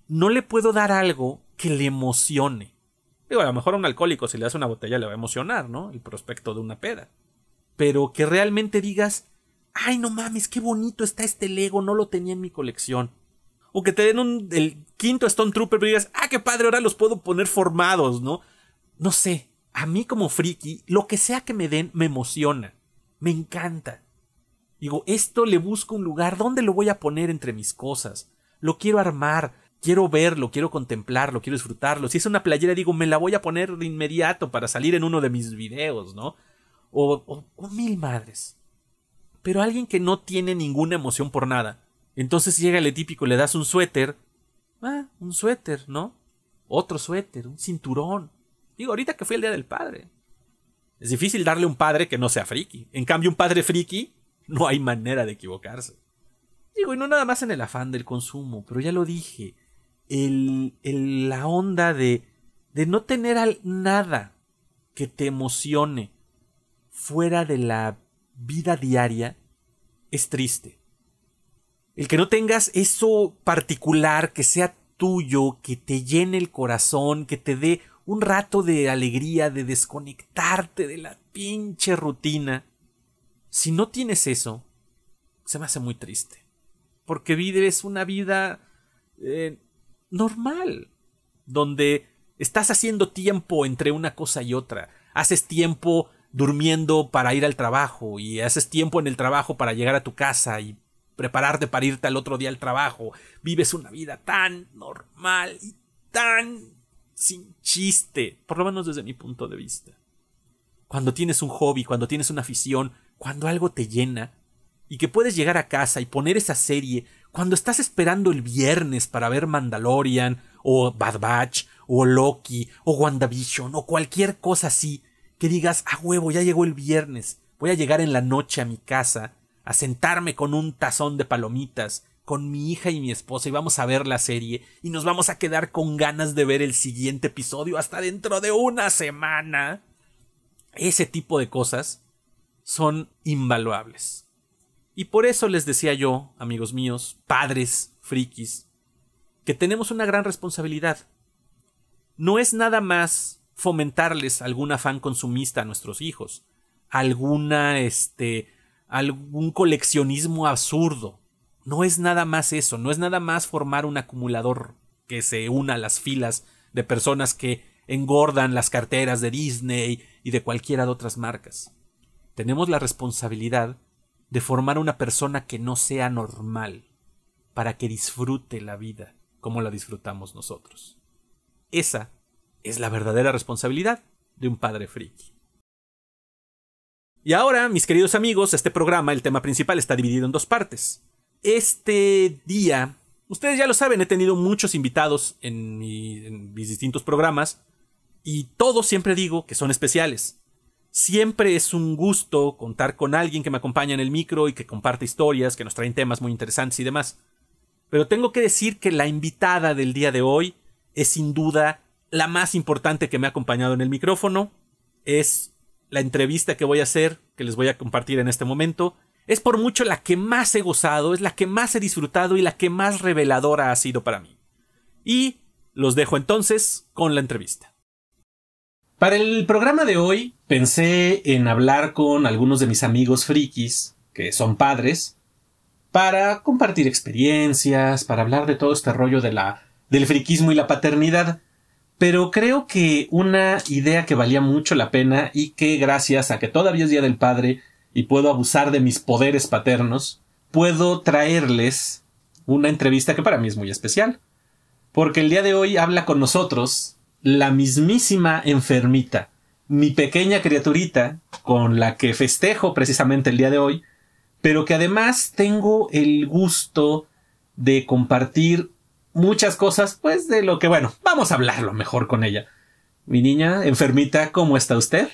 no le puedo dar algo que le emocione. Digo, a lo mejor a un alcohólico si le das una botella le va a emocionar, ¿no? El prospecto de una peda. Pero que realmente digas, ay, no mames, qué bonito está este Lego, no lo tenía en mi colección. O que te den un, el quinto Stone Trooper y digas, ah, qué padre, ahora los puedo poner formados, ¿no? No sé, a mí como friki, lo que sea que me den me emociona, me encanta. Digo, esto le busco un lugar, ¿dónde lo voy a poner entre mis cosas? Lo quiero armar, quiero verlo, quiero contemplarlo, quiero disfrutarlo. Si es una playera, digo, me la voy a poner de inmediato para salir en uno de mis videos, ¿no? O, mil madres. Pero alguien que no tiene ninguna emoción por nada. Entonces llega el típico, le das un suéter. Ah, un suéter, ¿no? Otro suéter, un cinturón. Digo, ahorita que fue el Día del Padre. Es difícil darle un padre que no sea friki. En cambio, un padre friki, no hay manera de equivocarse. Digo, y no nada más en el afán del consumo, pero ya lo dije la onda de, no tener nada que te emocione fuera de la vida diaria es triste. El que no tengas eso particular que sea tuyo, que te llene el corazón, que te dé un rato de alegría, de desconectarte de la pinche rutina. Si no tienes eso, se me hace muy triste. Porque vives una vida eh, normal, donde estás haciendo tiempo entre una cosa y otra, haces tiempo durmiendo para ir al trabajo y haces tiempo en el trabajo para llegar a tu casa y prepararte para irte al otro día al trabajo, vives una vida tan normal y tan sin chiste, por lo menos desde mi punto de vista. Cuando tienes un hobby, cuando tienes una afición, cuando algo te llena, y que puedes llegar a casa y poner esa serie cuando estás esperando el viernes para ver Mandalorian, o Bad Batch, o Loki, o WandaVision, o cualquier cosa así, que digas, a ah, huevo, ya llegó el viernes, voy a llegar en la noche a mi casa, a sentarme con un tazón de palomitas, con mi hija y mi esposa, y vamos a ver la serie, y nos vamos a quedar con ganas de ver el siguiente episodio hasta dentro de una semana. Ese tipo de cosas son invaluables. Y por eso les decía yo, amigos míos, padres, frikis, que tenemos una gran responsabilidad. No es nada más fomentarles algún afán consumista a nuestros hijos, alguna este algún coleccionismo absurdo. No es nada más eso, no es nada más formar un acumulador que se una a las filas de personas que engordan las carteras de Disney y de cualquiera de otras marcas. Tenemos la responsabilidad de formar una persona que no sea normal, para que disfrute la vida como la disfrutamos nosotros. Esa es la verdadera responsabilidad de un padre friki. Y ahora, mis queridos amigos, este programa, el tema principal, está dividido en dos partes. Este día, ustedes ya lo saben, he tenido muchos invitados en, en mis distintos programas y todos siempre digo que son especiales. Siempre es un gusto contar con alguien que me acompaña en el micro y que comparte historias, que nos traen temas muy interesantes y demás. Pero tengo que decir que la invitada del día de hoy es sin duda la más importante que me ha acompañado en el micrófono. Es la entrevista que voy a hacer, que les voy a compartir en este momento. Es por mucho la que más he gozado, es la que más he disfrutado y la que más reveladora ha sido para mí. Y los dejo entonces con la entrevista. Para el programa de hoy pensé en hablar con algunos de mis amigos frikis, que son padres, para compartir experiencias, para hablar de todo este rollo del friquismo y la paternidad. Pero creo que una idea que valía mucho la pena y que gracias a que todavía es Día del Padre y puedo abusar de mis poderes paternos, puedo traerles una entrevista que para mí es muy especial. Porque el día de hoy habla con nosotros la mismísima enfermita, mi pequeña criaturita con la que festejo precisamente el día de hoy, pero que además tengo el gusto de compartir muchas cosas, pues de lo que, bueno, vamos a hablar lo mejor con ella. Mi niña, enfermita, ¿cómo está usted?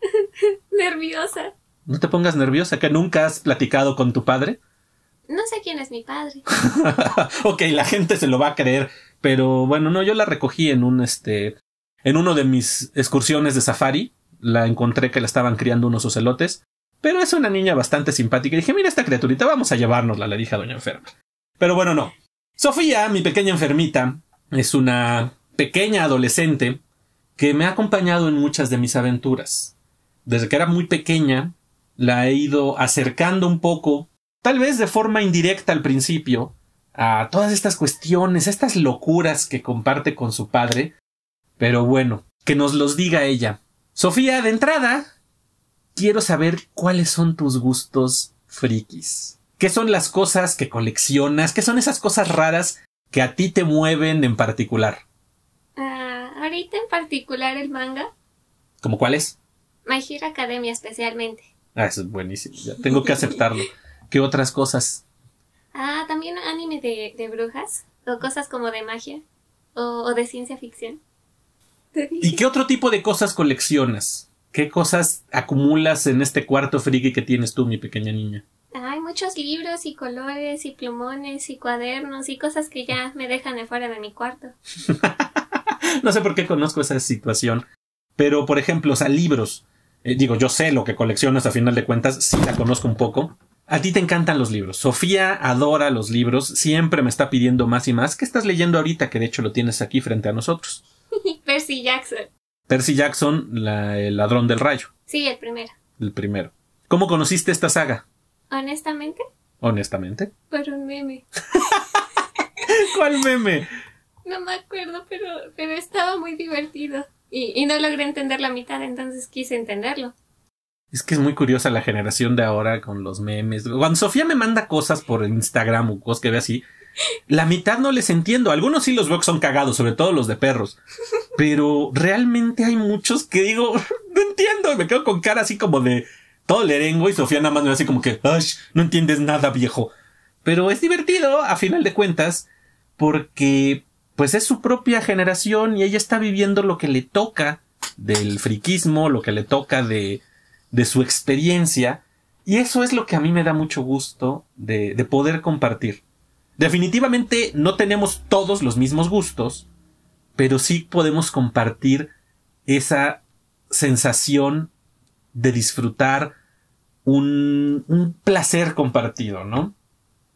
<laughs> nerviosa. No te pongas nerviosa, que nunca has platicado con tu padre. No sé quién es mi padre. <laughs> ok, la gente se lo va a creer, pero bueno, no, yo la recogí en un este en una de mis excursiones de safari, la encontré que la estaban criando unos ocelotes, pero es una niña bastante simpática. Y dije, mira esta criaturita, vamos a llevárnosla, le dije a doña enferma. Pero bueno, no. Sofía, mi pequeña enfermita, es una pequeña adolescente que me ha acompañado en muchas de mis aventuras. Desde que era muy pequeña, la he ido acercando un poco, tal vez de forma indirecta al principio, a todas estas cuestiones, estas locuras que comparte con su padre, pero bueno, que nos los diga ella. Sofía, de entrada, quiero saber cuáles son tus gustos frikis. ¿Qué son las cosas que coleccionas? ¿Qué son esas cosas raras que a ti te mueven en particular? Ah, ahorita en particular el manga. ¿Cómo cuáles? es? My Hero Academia especialmente. Ah, eso es buenísimo. Ya tengo que aceptarlo. ¿Qué otras cosas? Ah, también anime de, brujas o cosas como de magia o de ciencia ficción. ¿Y qué otro tipo de cosas coleccionas? ¿Qué cosas acumulas en este cuarto friki que tienes tú, mi pequeña niña? Hay muchos libros y colores y plumones y cuadernos y cosas que ya me dejan afuera fuera de mi cuarto. <laughs> no sé por qué conozco esa situación. Pero, por ejemplo, o sea, libros. Eh, digo, yo sé lo que coleccionas a final de cuentas, sí la conozco un poco. A ti te encantan los libros. Sofía adora los libros, siempre me está pidiendo más y más. ¿Qué estás leyendo ahorita? Que de hecho lo tienes aquí frente a nosotros. <laughs> Percy Jackson. Percy Jackson, el ladrón del rayo. Sí, el primero. El primero. ¿Cómo conociste esta saga? Honestamente. Honestamente. <laughs> Por un meme. ¿Cuál meme? No me acuerdo, pero, pero estaba muy divertido. Y, y no logré entender la mitad, entonces quise entenderlo. Es que es muy curiosa la generación de ahora con los memes. Cuando Sofía me manda cosas por Instagram o cosas que ve así, la mitad no les entiendo. Algunos sí los veo que son cagados, sobre todo los de perros. Pero realmente hay muchos que digo, no entiendo. me quedo con cara así como de todo lerengo y Sofía nada más me así como que, No entiendes nada, viejo. Pero es divertido, a final de cuentas, porque pues es su propia generación y ella está viviendo lo que le toca del friquismo, lo que le toca de, de su experiencia. Y eso es lo que a mí me da mucho gusto de, de poder compartir. Definitivamente no tenemos todos los mismos gustos, pero sí podemos compartir esa sensación de disfrutar un, placer compartido, ¿no?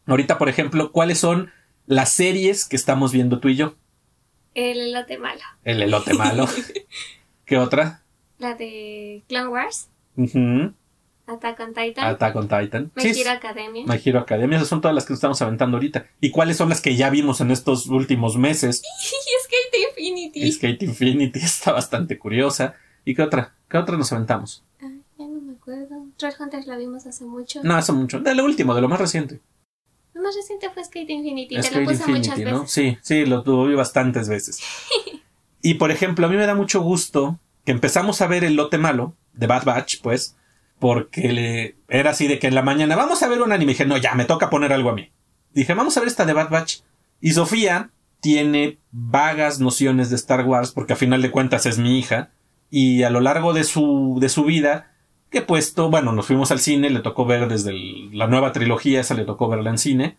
Ahorita, por ejemplo, ¿cuáles son las series que estamos viendo tú y yo? El elote malo. El elote malo. <laughs> ¿Qué otra? La de Clone Wars. Attack on Titan. Attack on Titan. My Hero Academia. My Hero Academia. Esas son todas las que nos estamos aventando ahorita. ¿Y cuáles son las que ya vimos en estos últimos meses? Skate <laughs> Infinity. Skate Infinity <laughs> está bastante curiosa. ¿Y qué otra? ¿Qué otra nos aventamos? Ah, ya no me acuerdo. Troll Hunters la vimos hace mucho. No, hace mucho. De lo último, de lo más reciente. Lo más reciente fue Skate Infinity. Skate lo puse Infinity, muchas ¿no? veces. Sí, sí, lo tuve bastantes veces. <laughs> y por ejemplo, a mí me da mucho gusto que empezamos a ver el lote malo de Bad Batch, pues porque le, era así de que en la mañana vamos a ver un anime. dije, no, ya me toca poner algo a mí. dije, vamos a ver esta de Bad Batch. Y Sofía tiene vagas nociones de Star Wars porque a final de cuentas es mi hija. Y a lo largo de su, de su vida, que puesto, bueno, nos fuimos al cine, le tocó ver desde la nueva trilogía, esa le tocó verla en cine.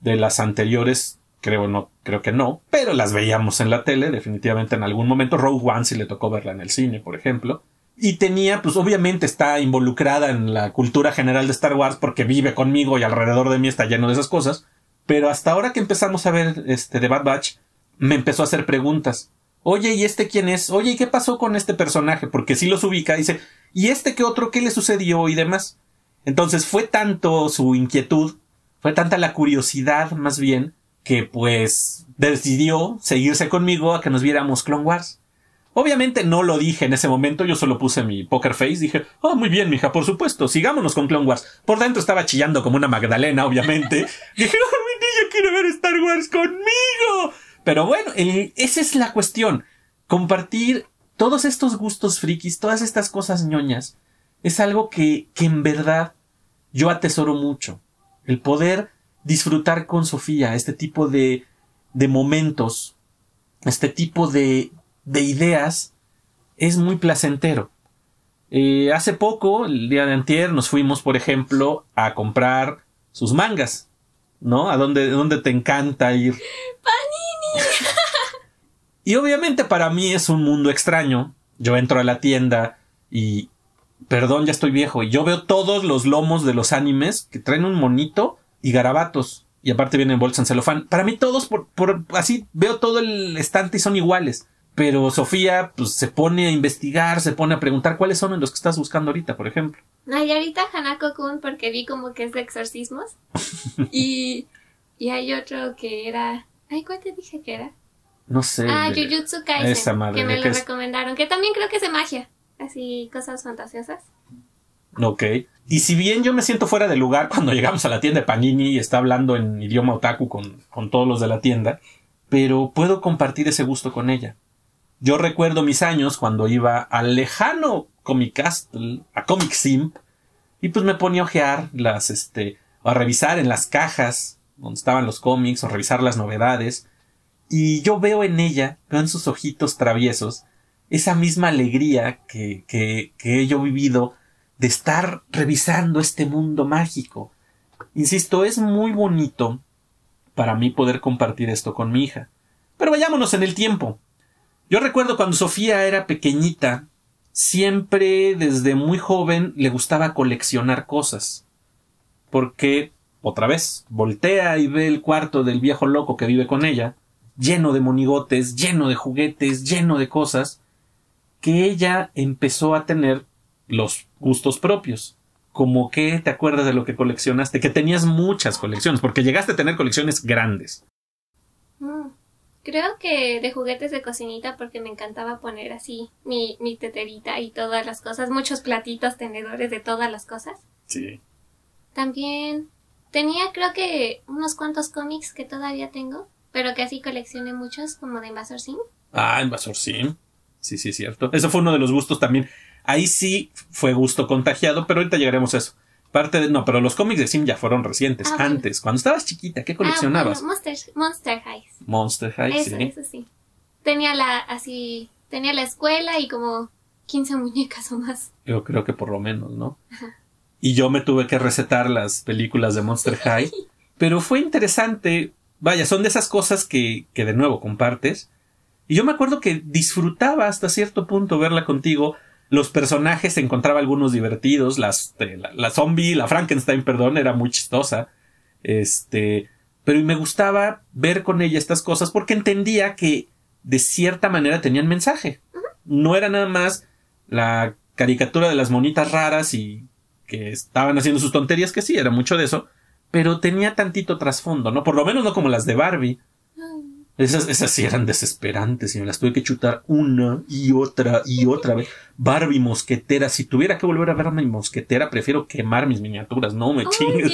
De las anteriores, creo no, creo que no, pero las veíamos en la tele, definitivamente en algún momento. Rogue One sí le tocó verla en el cine, por ejemplo y tenía, pues obviamente está involucrada en la cultura general de Star Wars porque vive conmigo y alrededor de mí está lleno de esas cosas. Pero hasta ahora que empezamos a ver este de Bad Batch, me empezó a hacer preguntas. Oye, ¿y este quién es? Oye, ¿y qué pasó con este personaje? Porque si los ubica, dice, ¿y este qué otro? ¿Qué le sucedió? Y demás. Entonces fue tanto su inquietud, fue tanta la curiosidad más bien, que pues decidió seguirse conmigo a que nos viéramos Clone Wars. Obviamente no lo dije en ese momento, yo solo puse mi poker face, dije, oh, muy bien, mija, por supuesto, sigámonos con Clone Wars. Por dentro estaba chillando como una Magdalena, obviamente. <laughs> dije, oh, mi niño quiere ver Star Wars conmigo. Pero bueno, esa es la cuestión. Compartir todos estos gustos frikis, todas estas cosas ñoñas, es algo que, que en verdad yo atesoro mucho. El poder disfrutar con Sofía este tipo de, de momentos, este tipo de, de ideas es muy placentero. Eh, hace poco, el día de antier, nos fuimos, por ejemplo, a comprar sus mangas, ¿no? ¿A dónde, te encanta ir? ¡Panini! <laughs> y obviamente para mí es un mundo extraño. Yo entro a la tienda y... Perdón, ya estoy viejo. Y yo veo todos los lomos de los animes que traen un monito y garabatos. Y aparte vienen bolsas en celofán. Para mí todos, por, por, así veo todo el estante y son iguales. Pero Sofía pues, se pone a investigar, se pone a preguntar cuáles son los que estás buscando ahorita, por ejemplo. y ahorita Hanako Kun, porque vi como que es de exorcismos. <laughs> y, y hay otro que era. Ay, ¿cuál te dije que era? No sé. Ah, de... Jujutsu que me lo recomendaron. Que también creo que es de magia. Así, cosas fantasiosas. Ok. Y si bien yo me siento fuera de lugar cuando <laughs> llegamos a la tienda de Panini y está hablando en idioma otaku con todos los de la tienda, pero puedo compartir ese gusto con ella. Yo recuerdo mis años cuando iba al lejano Comic Castle, a Comic Simp, y pues me ponía a ojear las, este, a revisar en las cajas donde estaban los cómics, o revisar las novedades, y yo veo en ella, veo en sus ojitos traviesos, esa misma alegría que, que, que yo vivido de estar revisando este mundo mágico. Insisto, es muy bonito para mí poder compartir esto con mi hija. Pero vayámonos en el tiempo. Yo recuerdo cuando Sofía era pequeñita, siempre desde muy joven le gustaba coleccionar cosas. Porque, otra vez, voltea y ve el cuarto del viejo loco que vive con ella, lleno de monigotes, lleno de juguetes, lleno de cosas, que ella empezó a tener los gustos propios. Como que te acuerdas de lo que coleccionaste, que tenías muchas colecciones, porque llegaste a tener colecciones grandes. Mm. Creo que de juguetes de cocinita porque me encantaba poner así mi, mi teterita y todas las cosas, muchos platitos, tenedores de todas las cosas. Sí. También tenía creo que unos cuantos cómics que todavía tengo, pero que así coleccioné muchos, como de Invasor Sim. Ah, Invasor Sim. Sí, sí, cierto. Eso fue uno de los gustos también. Ahí sí fue gusto contagiado, pero ahorita llegaremos a eso. Parte de, no, pero los cómics de Sim ya fueron recientes. Ah, antes, cuando estabas chiquita, ¿qué ah, coleccionabas? Monster, Highs. Monster Highs, sí. Eso sí. Tenía la, así, tenía la escuela y como 15 muñecas o más. Yo creo que por lo menos, ¿no? Y yo me tuve que recetar las películas de Monster High. pero fue interesante. Vaya, son de esas cosas que, que de nuevo compartes. Y yo me acuerdo que disfrutaba hasta cierto punto verla contigo los personajes se encontraba algunos divertidos. Las, eh, la, zombie, la Frankenstein, perdón, era muy chistosa. Este. Pero me gustaba ver con ella estas cosas porque entendía que de cierta manera tenían mensaje. No era nada más la caricatura de las monitas raras y que estaban haciendo sus tonterías, que sí, era mucho de eso, pero tenía tantito trasfondo, ¿no? Por lo menos no como las de Barbie, esas, esas sí eran desesperantes y me las tuve que chutar una y otra y otra vez. Barbie mosquetera. Si tuviera que volver a ver mi mosquetera, prefiero quemar mis miniaturas. No me chingues.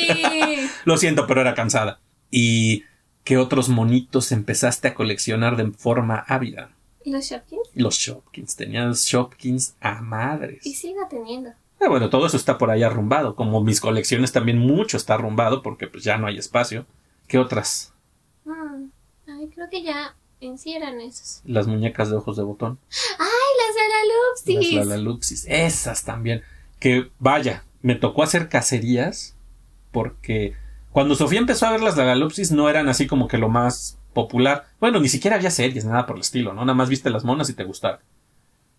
<laughs> Lo siento, pero era cansada. ¿Y qué otros monitos empezaste a coleccionar de forma ávida? ¿Los Shopkins? Los Shopkins. Tenías Shopkins a madres. Y siga teniendo. Eh, bueno, todo eso está por ahí arrumbado. Como mis colecciones también mucho está arrumbado porque pues ya no hay espacio. ¿Qué otras? Mm creo que ya en esas. Las muñecas de ojos de botón. ¡Ay, las Lalalupsis! Las Lalalupsis, esas también. Que vaya, me tocó hacer cacerías porque cuando Sofía empezó a ver las Lalalupsis no eran así como que lo más popular. Bueno, ni siquiera había series, nada por el estilo, ¿no? Nada más viste las monas y te gustaron.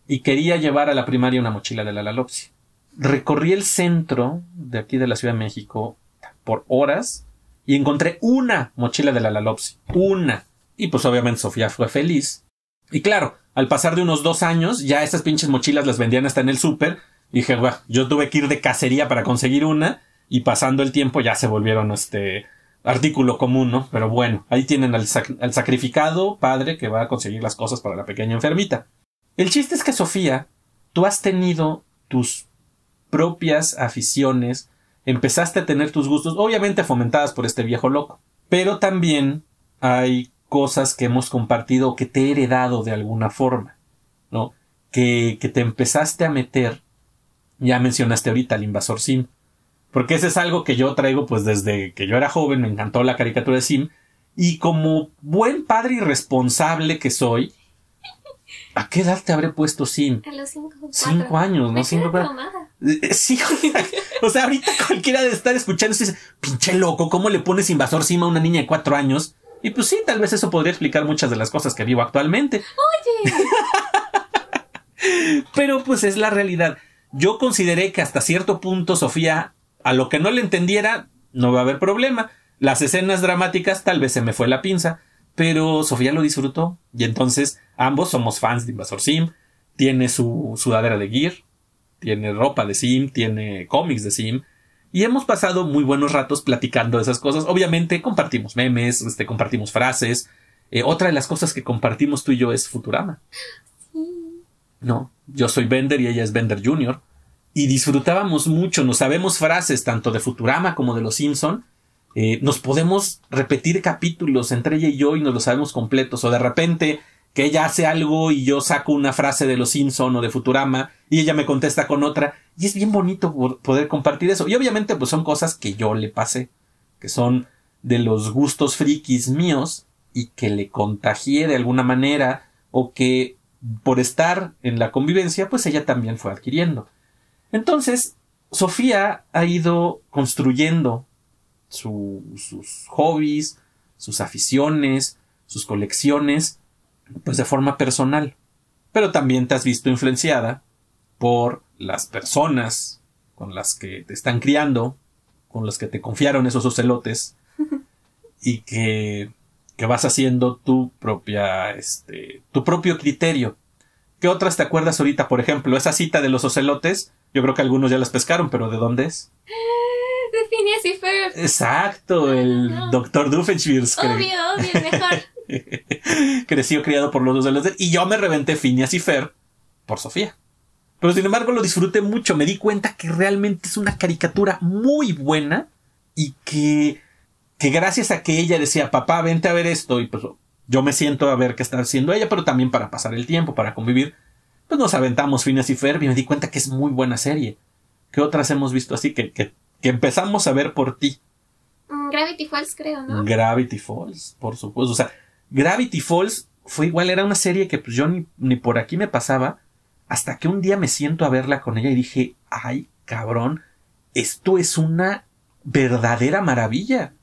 Y quería llevar a la primaria una mochila de la Lalalopsi. Recorrí el centro de aquí de la Ciudad de México por horas y encontré una mochila de la Lalopsi. Una. Y pues obviamente Sofía fue feliz. Y claro, al pasar de unos dos años, ya esas pinches mochilas las vendían hasta en el súper. Dije, guau, yo tuve que ir de cacería para conseguir una. Y pasando el tiempo ya se volvieron este artículo común, ¿no? Pero bueno, ahí tienen al, al sacrificado padre que va a conseguir las cosas para la pequeña enfermita. El chiste es que, Sofía, tú has tenido tus propias aficiones, empezaste a tener tus gustos, obviamente fomentadas por este viejo loco. Pero también hay cosas que hemos compartido o que te he heredado de alguna forma, ¿no? Que, te empezaste a meter, ya mencionaste ahorita al invasor Sim, porque ese es algo que yo traigo pues desde que yo era joven, me encantó la caricatura de Sim, y como buen padre responsable que soy, ¿A qué edad te habré puesto Sim? A los cinco, cinco años, ¿no? Cinco eh, Sí, o sea, ahorita cualquiera de estar escuchando dice, pinche loco, ¿cómo le pones invasor Sim a una niña de cuatro años? Y pues sí, tal vez eso podría explicar muchas de las cosas que vivo actualmente. Oye. <laughs> Pero pues es la realidad. Yo consideré que hasta cierto punto Sofía, a lo que no le entendiera, no va a haber problema. Las escenas dramáticas tal vez se me fue la pinza, pero Sofía lo disfrutó. Y entonces ambos somos fans de Invasor Sim. Tiene su sudadera de Gear, tiene ropa de Sim, tiene cómics de Sim, y hemos pasado muy buenos ratos platicando esas cosas. Obviamente compartimos memes, este, compartimos frases. Eh, otra de las cosas que compartimos tú y yo es Futurama. No, yo soy Bender y ella es Bender Junior. Y disfrutábamos mucho, nos sabemos frases tanto de Futurama como de Los Simpson. Eh, nos podemos repetir capítulos entre ella y yo y nos lo sabemos completos. O de repente que ella hace algo y yo saco una frase de Los Simpson o de Futurama y ella me contesta con otra y es bien bonito poder compartir eso. Y obviamente pues son cosas que yo le pasé, que son de los gustos frikis míos y que le contagié de alguna manera o que por estar en la convivencia pues ella también fue adquiriendo. Entonces, Sofía ha ido construyendo sus hobbies, sus aficiones, sus colecciones pues de forma personal, pero también te has visto influenciada por las personas con las que te están criando, con las que te confiaron esos ocelotes <laughs> y que, que vas haciendo tu propia, este, tu propio criterio. ¿Qué otras te acuerdas ahorita? Por ejemplo, esa cita de los ocelotes, yo creo que algunos ya las pescaron, pero ¿de dónde es? <laughs> De Phineas y Exacto, ah, el doctor Obvio, obvio, mejor. <laughs> Creció criado por los dos de los de y yo me reventé Phineas y Fer por Sofía. Pero sin embargo lo disfruté mucho, me di cuenta que realmente es una caricatura muy buena y que, que gracias a que ella decía, papá, vente a ver esto, y pues yo me siento a ver qué está haciendo ella, pero también para pasar el tiempo, para convivir, pues nos aventamos Phineas y Fer, y me di cuenta que es muy buena serie. ¿Qué otras hemos visto así que, que, que empezamos a ver por ti? Mm, Gravity Falls, creo, ¿no? Gravity Falls, por supuesto. O sea, Gravity Falls fue igual, era una serie que pues, yo ni, por aquí me pasaba, hasta que un día me siento a verla con ella y dije, ay, cabrón, esto es una verdadera maravilla.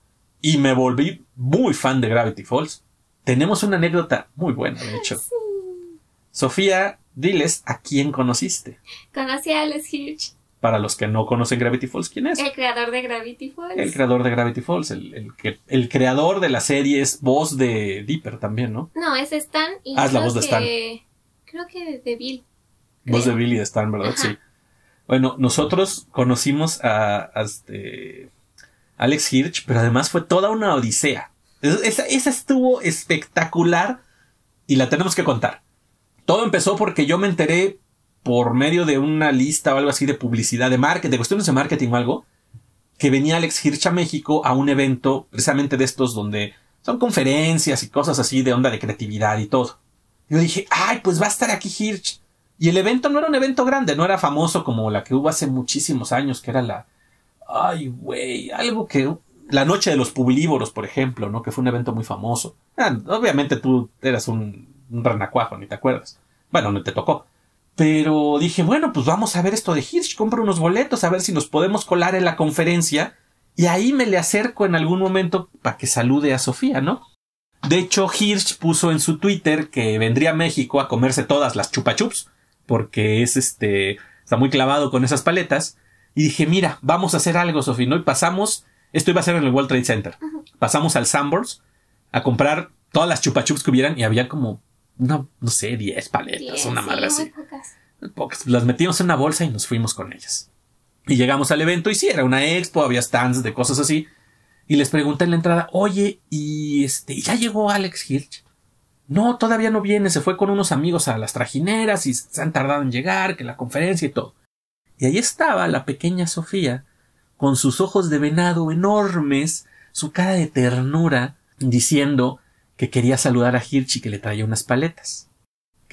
Y me volví muy fan de Gravity Falls. Tenemos una anécdota muy buena, de hecho. Sofía, diles a quién conociste. Conocí a Alex Hirsch para los que no conocen Gravity Falls, ¿quién es? El creador de Gravity Falls. El creador de Gravity Falls, el, el creador de la serie es voz de Dipper también, ¿no? No, es Stan. Y ah, es la voz de Stan. creo que de Bill. Voz de Bill y de Stan, ¿verdad? Sí. Bueno, nosotros conocimos a, este, Alex Hirsch, pero además fue toda una odisea. esa estuvo espectacular y la tenemos que contar. Todo empezó porque yo me enteré por medio de una lista o algo así de publicidad, de marketing, de cuestiones de marketing o algo, que venía Alex Hirsch a México a un evento precisamente de estos donde son conferencias y cosas así de onda de creatividad y todo. Yo dije, ay, pues va a estar aquí Hirsch. Y el evento no era un evento grande, no era famoso como la que hubo hace muchísimos años, que era la... Ay, güey, algo que... La noche de los publívoros, por ejemplo, ¿no? Que fue un evento muy famoso. Ah, obviamente tú eras un, un, renacuajo, ni te acuerdas. Bueno, no te tocó. Pero dije, bueno, pues vamos a ver esto de Hirsch, compro unos boletos, a ver si nos podemos colar en la conferencia. Y ahí me le acerco en algún momento para que salude a Sofía, ¿no? De hecho, Hirsch puso en su Twitter que vendría a México a comerse todas las chupachups, porque es este, está muy clavado con esas paletas. Y dije, mira, vamos a hacer algo, Sofía, ¿no? Y pasamos, esto iba a ser en el World Trade Center. Pasamos al Sambors a comprar todas las chupachups que hubieran y había como, no, no sé, 10 paletas, una madre así las metimos en una bolsa y nos fuimos con ellas. Y llegamos al evento y sí, era una expo, había stands de cosas así. Y les pregunté en la entrada, oye, y este, ¿ya llegó Alex Hirsch? No, todavía no viene, se fue con unos amigos a las trajineras y se han tardado en llegar, que la conferencia y todo. Y ahí estaba la pequeña Sofía, con sus ojos de venado enormes, su cara de ternura, diciendo que quería saludar a Hirsch y que le traía unas paletas.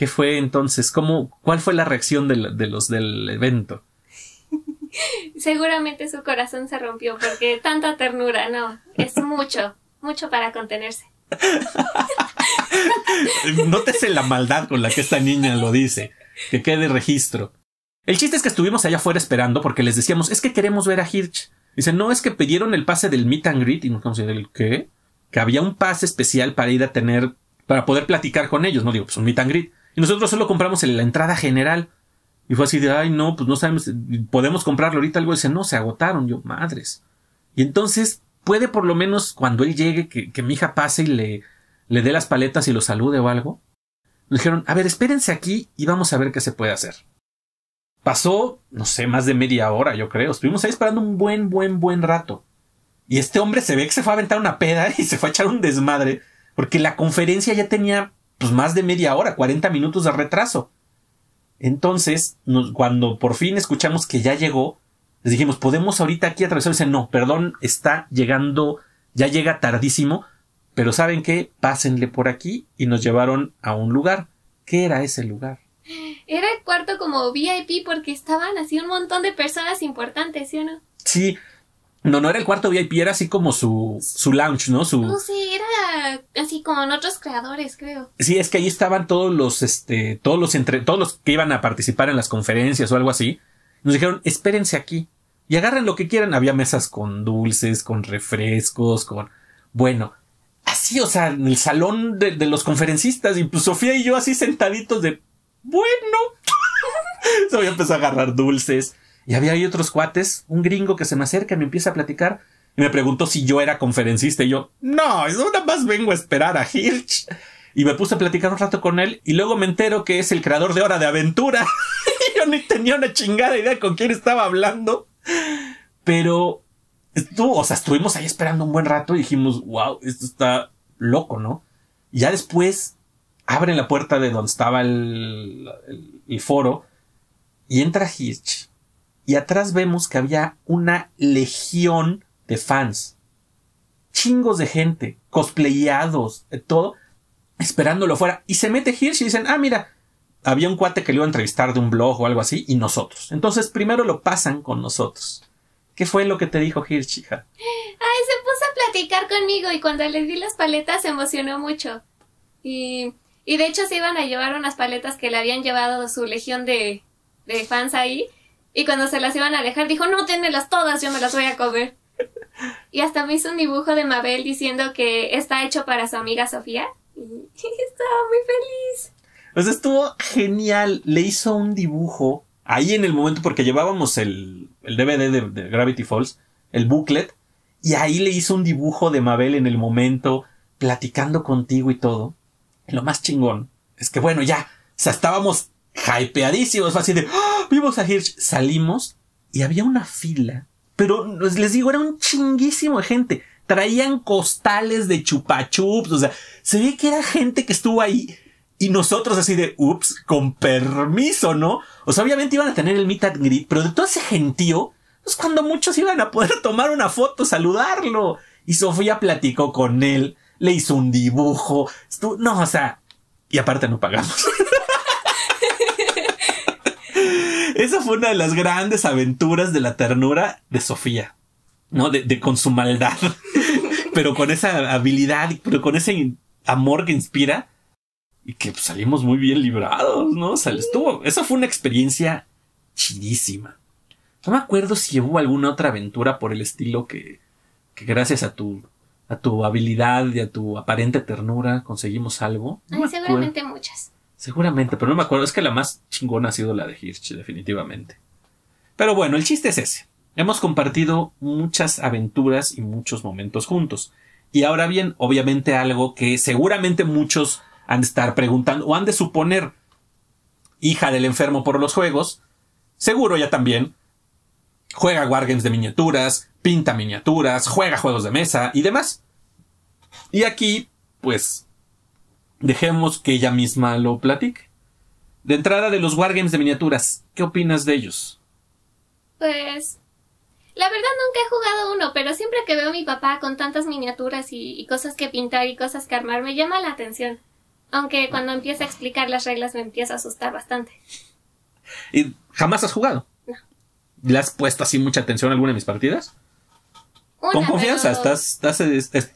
¿Qué fue entonces? ¿Cómo, ¿Cuál fue la reacción de, los del evento? Seguramente su corazón se rompió porque tanta ternura, no, es mucho, mucho para contenerse. <laughs> Nótese la maldad con la que esta niña lo dice, que quede registro. El chiste es que estuvimos allá afuera esperando porque les decíamos, es que queremos ver a Hirsch. Dice, no, es que pidieron el pase del meet and greet y nos decir, el qué? Que había un pase especial para ir a tener, para poder platicar con ellos. No digo, pues un meet and greet. Y nosotros solo compramos en la entrada general. Y fue así de, ay, no, pues no sabemos, podemos comprarlo ahorita algo. Y dice, no, se agotaron. Yo, madres. Y entonces puede por lo menos cuando él llegue que, mi hija pase y le, le dé las paletas y lo salude o algo. Nos dijeron, a ver, espérense aquí y vamos a ver qué se puede hacer. Pasó, no sé, más de media hora, yo creo. Estuvimos ahí esperando un buen, buen, buen rato. Y este hombre se ve que se fue a aventar una peda <laughs> y se fue a echar un desmadre, porque la conferencia ya tenía pues más de media hora, 40 minutos de retraso. Entonces, cuando por fin escuchamos que ya llegó, les dijimos, podemos ahorita aquí atravesar. Dicen, no, perdón, está llegando, ya llega tardísimo, pero ¿saben qué? Pásenle por aquí y nos llevaron a un lugar. ¿Qué era ese lugar? Era el cuarto como VIP porque estaban así un montón de personas importantes, ¿sí o no? Sí, no, no era el cuarto VIP, era así como su, su lounge, ¿no? Su... No sí, era así con otros creadores, creo. Sí, es que ahí estaban todos los, este, todos los entre, todos los que iban a participar en las conferencias o algo así. Nos dijeron, espérense aquí y agarren lo que quieran. Había mesas con dulces, con refrescos, con, bueno, así, o sea, en el salón de, los conferencistas, y pues Sofía y yo así sentaditos de, bueno, Sofía <laughs> empezó a agarrar dulces. Y había ahí otros cuates, un gringo que se me acerca y me empieza a platicar. Y me preguntó si yo era conferencista. Y yo, no, es nada más vengo a esperar a Hirsch. Y me puse a platicar un rato con él. Y luego me entero que es el creador de Hora de Aventura. <laughs> yo ni tenía una chingada idea con quién estaba hablando. Pero estuvo, o sea, estuvimos ahí esperando un buen rato y dijimos, wow, esto está loco, ¿no? Y ya después abren la puerta de donde estaba el, el foro y entra Hirsch y atrás vemos que había una legión de fans. Chingos de gente, cosplayados, todo, esperándolo fuera. Y se mete Hirsch y dicen, ah, mira, había un cuate que le iba a entrevistar de un blog o algo así, y nosotros. Entonces, primero lo pasan con nosotros. ¿Qué fue lo que te dijo Hirsch, hija? Ay, se puso a platicar conmigo y cuando le di las paletas se emocionó mucho. Y, y de hecho se iban a llevar unas paletas que le habían llevado su legión de, de fans ahí y cuando se las iban a dejar, dijo, no, ténelas todas, yo me las voy a comer. Y hasta me hizo un dibujo de Mabel diciendo que está hecho para su amiga Sofía. Y <laughs> estaba muy feliz. Pues estuvo genial. Le hizo un dibujo ahí en el momento, porque llevábamos el, el DVD de, Gravity Falls, el booklet, y ahí le hizo un dibujo de Mabel en el momento, platicando contigo y todo. lo más chingón es que, bueno, ya, o sea, estábamos hypeadísimos. así de, ¡Ah! vimos a Hirsch. Salimos y había una fila. Pero les digo, era un chinguísimo de gente. Traían costales de chupachups. O sea, se ve que era gente que estuvo ahí. Y nosotros así de, ups, con permiso, ¿no? O sea, obviamente iban a tener el meet and greet, pero de todo ese gentío, pues cuando muchos iban a poder <laughs> tomar una foto, saludarlo. Y Sofía platicó con él, le hizo un dibujo. no, o sea, y aparte no pagamos. Esa fue una de las grandes aventuras de la ternura de Sofía, ¿no? De, de con su maldad, <laughs> pero con esa habilidad, pero con ese amor que inspira y que pues, salimos muy bien librados, ¿no? O sea, estuvo, esa fue una experiencia chidísima. No me acuerdo si hubo alguna otra aventura por el estilo que, que gracias a tu a tu habilidad y a tu aparente ternura conseguimos algo. seguramente muchas. Seguramente, pero no me acuerdo. Es que la más chingona ha sido la de Hirsch, definitivamente. Pero bueno, el chiste es ese. Hemos compartido muchas aventuras y muchos momentos juntos. Y ahora bien, obviamente algo que seguramente muchos han de estar preguntando o han de suponer hija del enfermo por los juegos, seguro ya también juega wargames de miniaturas, pinta miniaturas, juega juegos de mesa y demás. Y aquí, pues, Dejemos que ella misma lo platique. De entrada de los wargames de miniaturas, ¿qué opinas de ellos? Pues la verdad nunca he jugado uno, pero siempre que veo a mi papá con tantas miniaturas y, cosas que pintar y cosas que armar, me llama la atención. Aunque cuando empieza a explicar las reglas me empieza a asustar bastante. ¿Y jamás has jugado? No. ¿Le has puesto así mucha atención a alguna de mis partidas? con confianza, estás,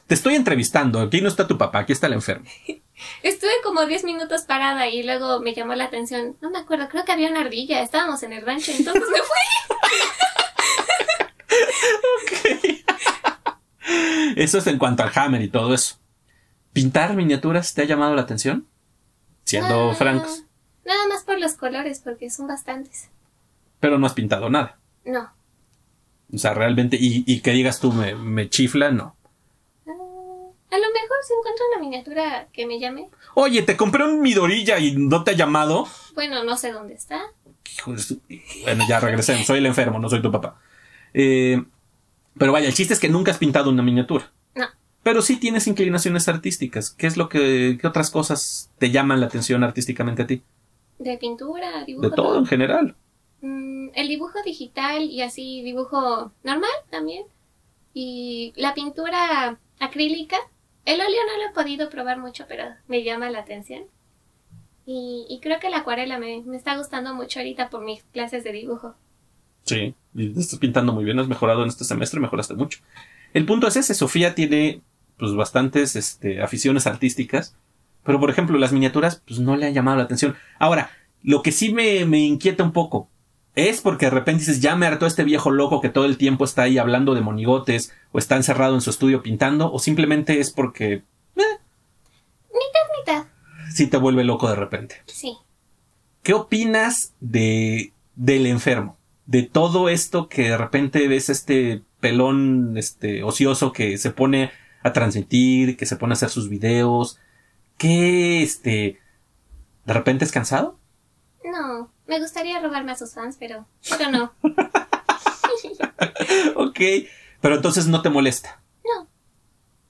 te estoy entrevistando. Aquí no está tu papá, aquí está la enfermo. <laughs> Estuve como 10 minutos parada y luego me llamó la atención. No me acuerdo, creo que había una ardilla. Estábamos en el rancho, entonces me fui. eso es en cuanto al Hammer y todo eso. ¿Pintar miniaturas te ha llamado la atención? Siendo francos. Nada más por los colores, porque son bastantes. Pero no has pintado nada. No. O sea, realmente, y, y que digas tú me, me chifla, no. A lo mejor se encuentra una miniatura que me llame. Oye, te compré un Midorilla y no te ha llamado. Bueno, no sé dónde está. Bueno, ya regresemos. Soy el enfermo, no soy tu papá. Eh, pero vaya, el chiste es que nunca has pintado una miniatura. No. Pero sí tienes inclinaciones artísticas. ¿Qué es lo que qué otras cosas te llaman la atención artísticamente a ti? De pintura, dibujo. De todo, en general. Mm, el dibujo digital y así dibujo normal también. Y la pintura acrílica el óleo no lo he podido probar mucho, pero me llama la atención. Y, creo que la acuarela me, está gustando mucho ahorita por mis clases de dibujo. Sí, estás pintando muy bien, has mejorado en este semestre, mejoraste mucho. El punto es ese, Sofía tiene pues bastantes este, aficiones artísticas, pero por ejemplo las miniaturas pues no le han llamado la atención. Ahora, lo que sí me inquieta un poco, es porque de repente dices, ya me hartó este viejo loco que todo el tiempo está ahí hablando de monigotes o está encerrado en su estudio pintando, o simplemente es porque... Eh, mitad, mitad. Sí te vuelve loco de repente. Sí. ¿Qué opinas de, del enfermo? De todo esto que de repente ves este pelón este, ocioso que se pone a transmitir, que se pone a hacer sus videos. ¿Qué, este... ¿De repente es cansado? No. Me gustaría robarme a sus fans, pero, pero no. <laughs> ok, pero entonces no te molesta. No.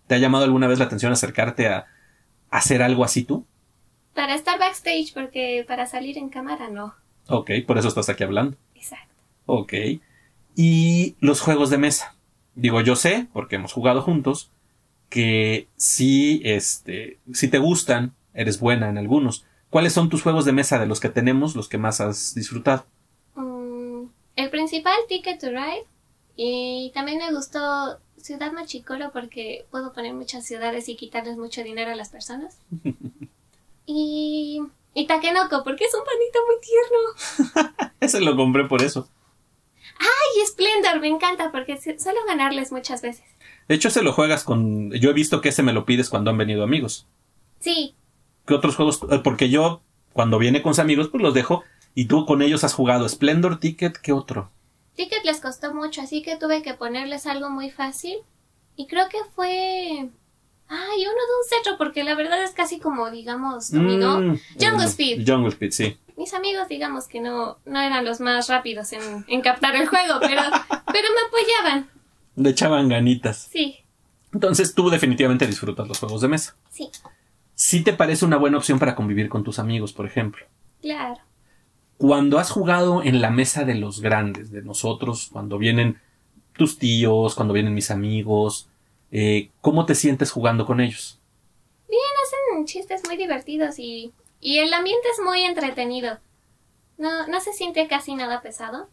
¿Te ha llamado alguna vez la atención acercarte a hacer algo así tú? Para estar backstage, porque para salir en cámara no. Ok, por eso estás aquí hablando. Exacto. Ok. Y los juegos de mesa. Digo, yo sé, porque hemos jugado juntos, que si este, si te gustan, eres buena en algunos. ¿Cuáles son tus juegos de mesa de los que tenemos, los que más has disfrutado? Mm, el principal, Ticket to Ride. Y también me gustó Ciudad Machicolo porque puedo poner muchas ciudades y quitarles mucho dinero a las personas. <laughs> y, y Takenoko porque es un panito muy tierno. <laughs> Ese lo compré por eso. ¡Ay, Splendor! Me encanta porque suelo ganarles muchas veces. De hecho, se lo juegas con... Yo he visto que ese me lo pides cuando han venido amigos. Sí, ¿Qué otros juegos? Eh, porque yo, cuando viene con sus amigos, pues los dejo. Y tú con ellos has jugado Splendor, Ticket, ¿qué otro? Ticket les costó mucho, así que tuve que ponerles algo muy fácil. Y creo que fue Ay, uno de un cetro, porque la verdad es casi como, digamos, dominó. Mm, Jungle eh, Speed. Jungle Speed, sí. Mis amigos, digamos que no, no eran los más rápidos en, en captar el juego, pero, <laughs> pero me apoyaban. Le echaban ganitas. Sí. Entonces tú definitivamente disfrutas los juegos de mesa. Sí sí te parece una buena opción para convivir con tus amigos, por ejemplo. Claro. Cuando has jugado en la mesa de los grandes, de nosotros, cuando vienen tus tíos, cuando vienen mis amigos, eh, ¿cómo te sientes jugando con ellos? Bien, hacen chistes muy divertidos y, y el ambiente es muy entretenido. No, no se siente casi nada pesado.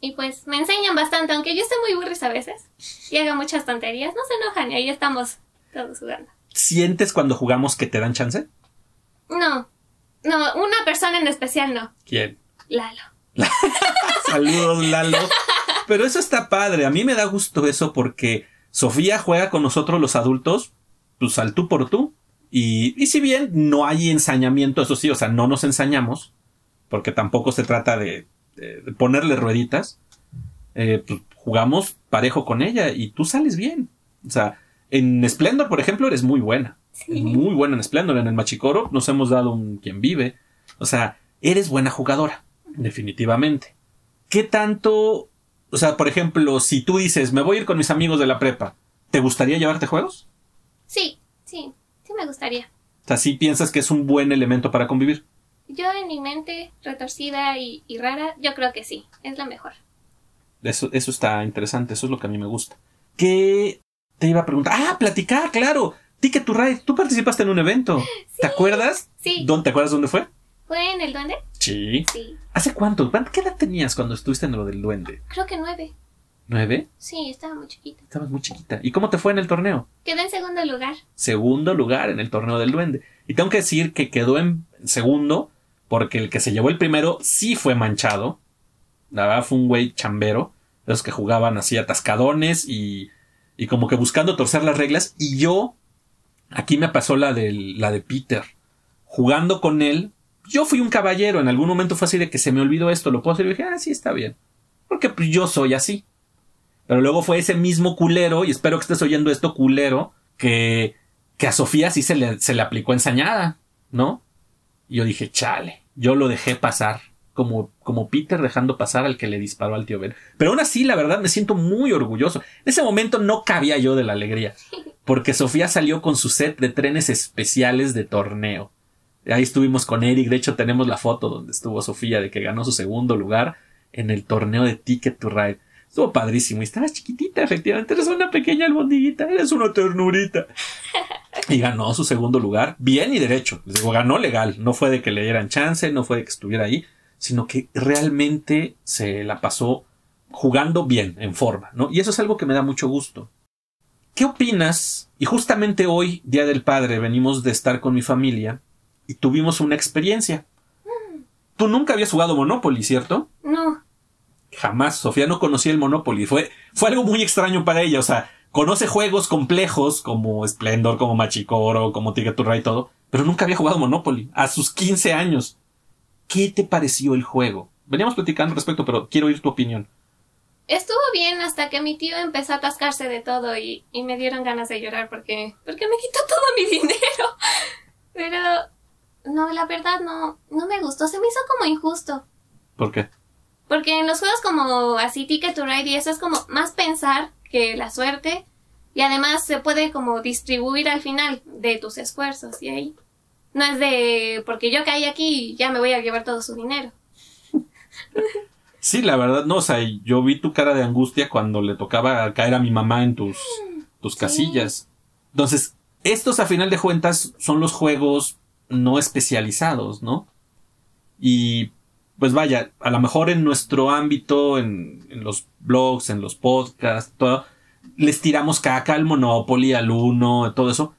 Y pues me enseñan bastante, aunque yo esté muy burris a veces y haga muchas tonterías, no se enojan y ahí estamos todos jugando. ¿Sientes cuando jugamos que te dan chance? No. No, una persona en especial no. ¿Quién? Lalo. <laughs> Saludos, Lalo. Pero eso está padre. A mí me da gusto eso porque Sofía juega con nosotros los adultos, pues al tú por tú. Y, si bien no hay ensañamiento, eso sí, o sea, no nos ensañamos, porque tampoco se trata de, ponerle rueditas, eh, pues, jugamos parejo con ella y tú sales bien. O sea, en Splendor, por ejemplo, eres muy buena. Muy buena en Splendor. En el Machicoro nos hemos dado un quien vive. O sea, eres buena jugadora, definitivamente. ¿Qué tanto? O sea, por ejemplo, si tú dices, me voy a ir con mis amigos de la prepa, ¿te gustaría llevarte juegos? Sí, sí, sí me gustaría. O sea, sí piensas que es un buen elemento para convivir. Yo en mi mente retorcida y, rara, yo creo que sí, es la mejor. Eso, eso está interesante, eso es lo que a mí me gusta. ¿Qué te iba a preguntar, ah, platicar, claro. Ticket to Ride, tú participaste en un evento. ¿Te acuerdas? Sí. ¿Te acuerdas dónde fue? ¿Fue en el Duende? Sí. Sí. ¿Hace cuánto? ¿Qué edad tenías cuando estuviste en lo del Duende? Creo que nueve. ¿Nueve? Sí, estaba muy chiquita. Estabas muy chiquita. ¿Y cómo te fue en el torneo? Quedé en segundo lugar. Segundo lugar en el torneo del Duende. Y tengo que decir que quedó en segundo porque el que se llevó el primero sí fue manchado. La verdad fue un güey chambero. Los que jugaban así atascadones y y como que buscando torcer las reglas. Y yo, aquí me pasó la de, la de Peter, jugando con él. Yo fui un caballero, en algún momento fue así de que se me olvidó esto, lo puedo hacer. Y dije, ah, sí, está bien. Porque pues yo soy así. Pero luego fue ese mismo culero, y espero que estés oyendo esto culero, que, que a Sofía sí se le, se le aplicó ensañada, ¿no? Y yo dije, chale, yo lo dejé pasar como, como Peter dejando pasar al que le disparó al tío Ben. Pero aún así, la verdad, me siento muy orgulloso. En ese momento no cabía yo de la alegría, porque Sofía salió con su set de trenes especiales de torneo. Ahí estuvimos con Eric, de hecho tenemos la foto donde estuvo Sofía de que ganó su segundo lugar en el torneo de Ticket to Ride. Estuvo padrísimo. Y estabas chiquitita, efectivamente. Eres una pequeña albondiguita, eres una ternurita. Y ganó su segundo lugar, bien y derecho. digo, ganó legal. No fue de que le dieran chance, no fue de que estuviera ahí sino que realmente se la pasó jugando bien, en forma, ¿no? Y eso es algo que me da mucho gusto. ¿Qué opinas? Y justamente hoy, Día del Padre, venimos de estar con mi familia y tuvimos una experiencia. Tú nunca habías jugado Monopoly, ¿cierto? No. Jamás. Sofía no conocía el Monopoly. Fue, fue algo muy extraño para ella. O sea, conoce juegos complejos como Splendor, como Machicoro, como Ticket to Ride y todo, pero nunca había jugado Monopoly. A sus 15 años. ¿Qué te pareció el juego? Veníamos platicando al respecto, pero quiero oír tu opinión. Estuvo bien hasta que mi tío empezó a atascarse de todo y, me dieron ganas de llorar porque, porque me quitó todo mi <laughs> dinero. Pero no, la verdad no, no me gustó, se me hizo como injusto. ¿Por qué? Porque en los juegos como así Ticket to Ride y eso es como más pensar que la suerte y además se puede como distribuir al final de tus esfuerzos y ahí no es de porque yo caí aquí y ya me voy a llevar todo su dinero. Sí, la verdad, no, o sea, yo vi tu cara de angustia cuando le tocaba caer a mi mamá en tus, mm, tus casillas. Entonces, estos a final de cuentas son los juegos no especializados, ¿no? Y pues vaya, a lo mejor en nuestro ámbito, en, en los blogs, en los podcasts, todo, les tiramos caca al Monopoly, al Uno, todo eso,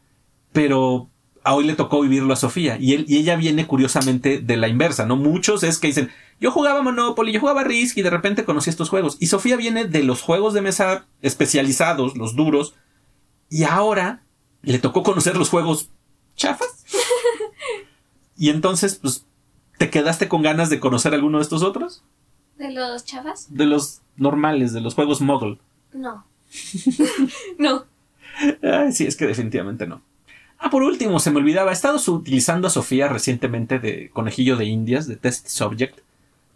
pero a hoy le tocó vivirlo a Sofía y, ella viene curiosamente de la inversa, ¿no? Muchos es que dicen, yo jugaba Monopoly, yo jugaba Risk y de repente conocí estos juegos. Y Sofía viene de los juegos de mesa especializados, los duros, y ahora le tocó conocer los juegos chafas. <laughs> y entonces, pues, ¿te quedaste con ganas de conocer alguno de estos otros? ¿De los chafas? De los normales, de los juegos muggle No. <laughs> <laughs> no. sí, es que definitivamente no. Ah, por último, se me olvidaba, he estado utilizando a Sofía recientemente de Conejillo de Indias, de Test Subject,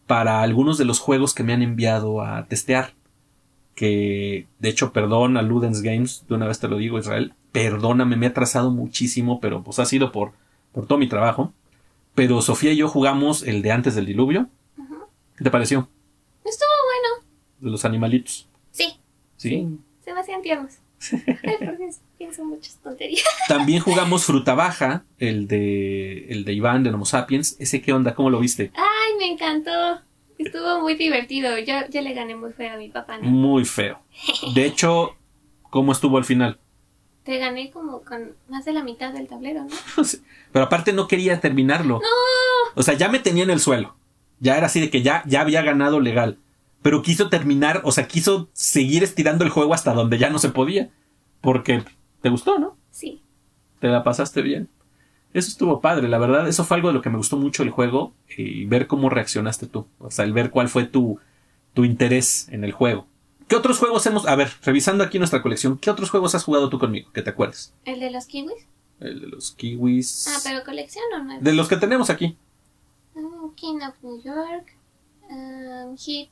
para algunos de los juegos que me han enviado a testear. Que, de hecho, perdón a Ludens Games, de una vez te lo digo, Israel, perdóname, me he atrasado muchísimo, pero pues ha sido por, por todo mi trabajo. Pero Sofía y yo jugamos el de antes del diluvio. ¿Qué te pareció? Estuvo bueno. De los animalitos. Sí. Sí. sí. Se me hacían tiernos pienso muchas tonterías. <laughs> También jugamos Fruta Baja, el de, el de Iván de Homo Sapiens. ¿Ese qué onda? ¿Cómo lo viste? Ay, me encantó. Estuvo muy divertido. Yo, yo le gané muy feo a mi papá. ¿no? Muy feo. De hecho, ¿cómo estuvo al final? Te gané como con más de la mitad del tablero, ¿no? <laughs> Pero aparte no quería terminarlo. ¡No! O sea, ya me tenía en el suelo. Ya era así de que ya, ya había ganado legal pero quiso terminar, o sea, quiso seguir estirando el juego hasta donde ya no se podía, porque te gustó, ¿no? Sí. Te la pasaste bien. Eso estuvo padre, la verdad, eso fue algo de lo que me gustó mucho el juego y ver cómo reaccionaste tú, o sea, el ver cuál fue tu, tu interés en el juego. ¿Qué otros juegos hemos, a ver, revisando aquí nuestra colección, ¿qué otros juegos has jugado tú conmigo, que te acuerdes? ¿El de los kiwis? El de los kiwis. Ah, pero colección o no. De los que tenemos aquí. Ah, King of New York, um, Hit,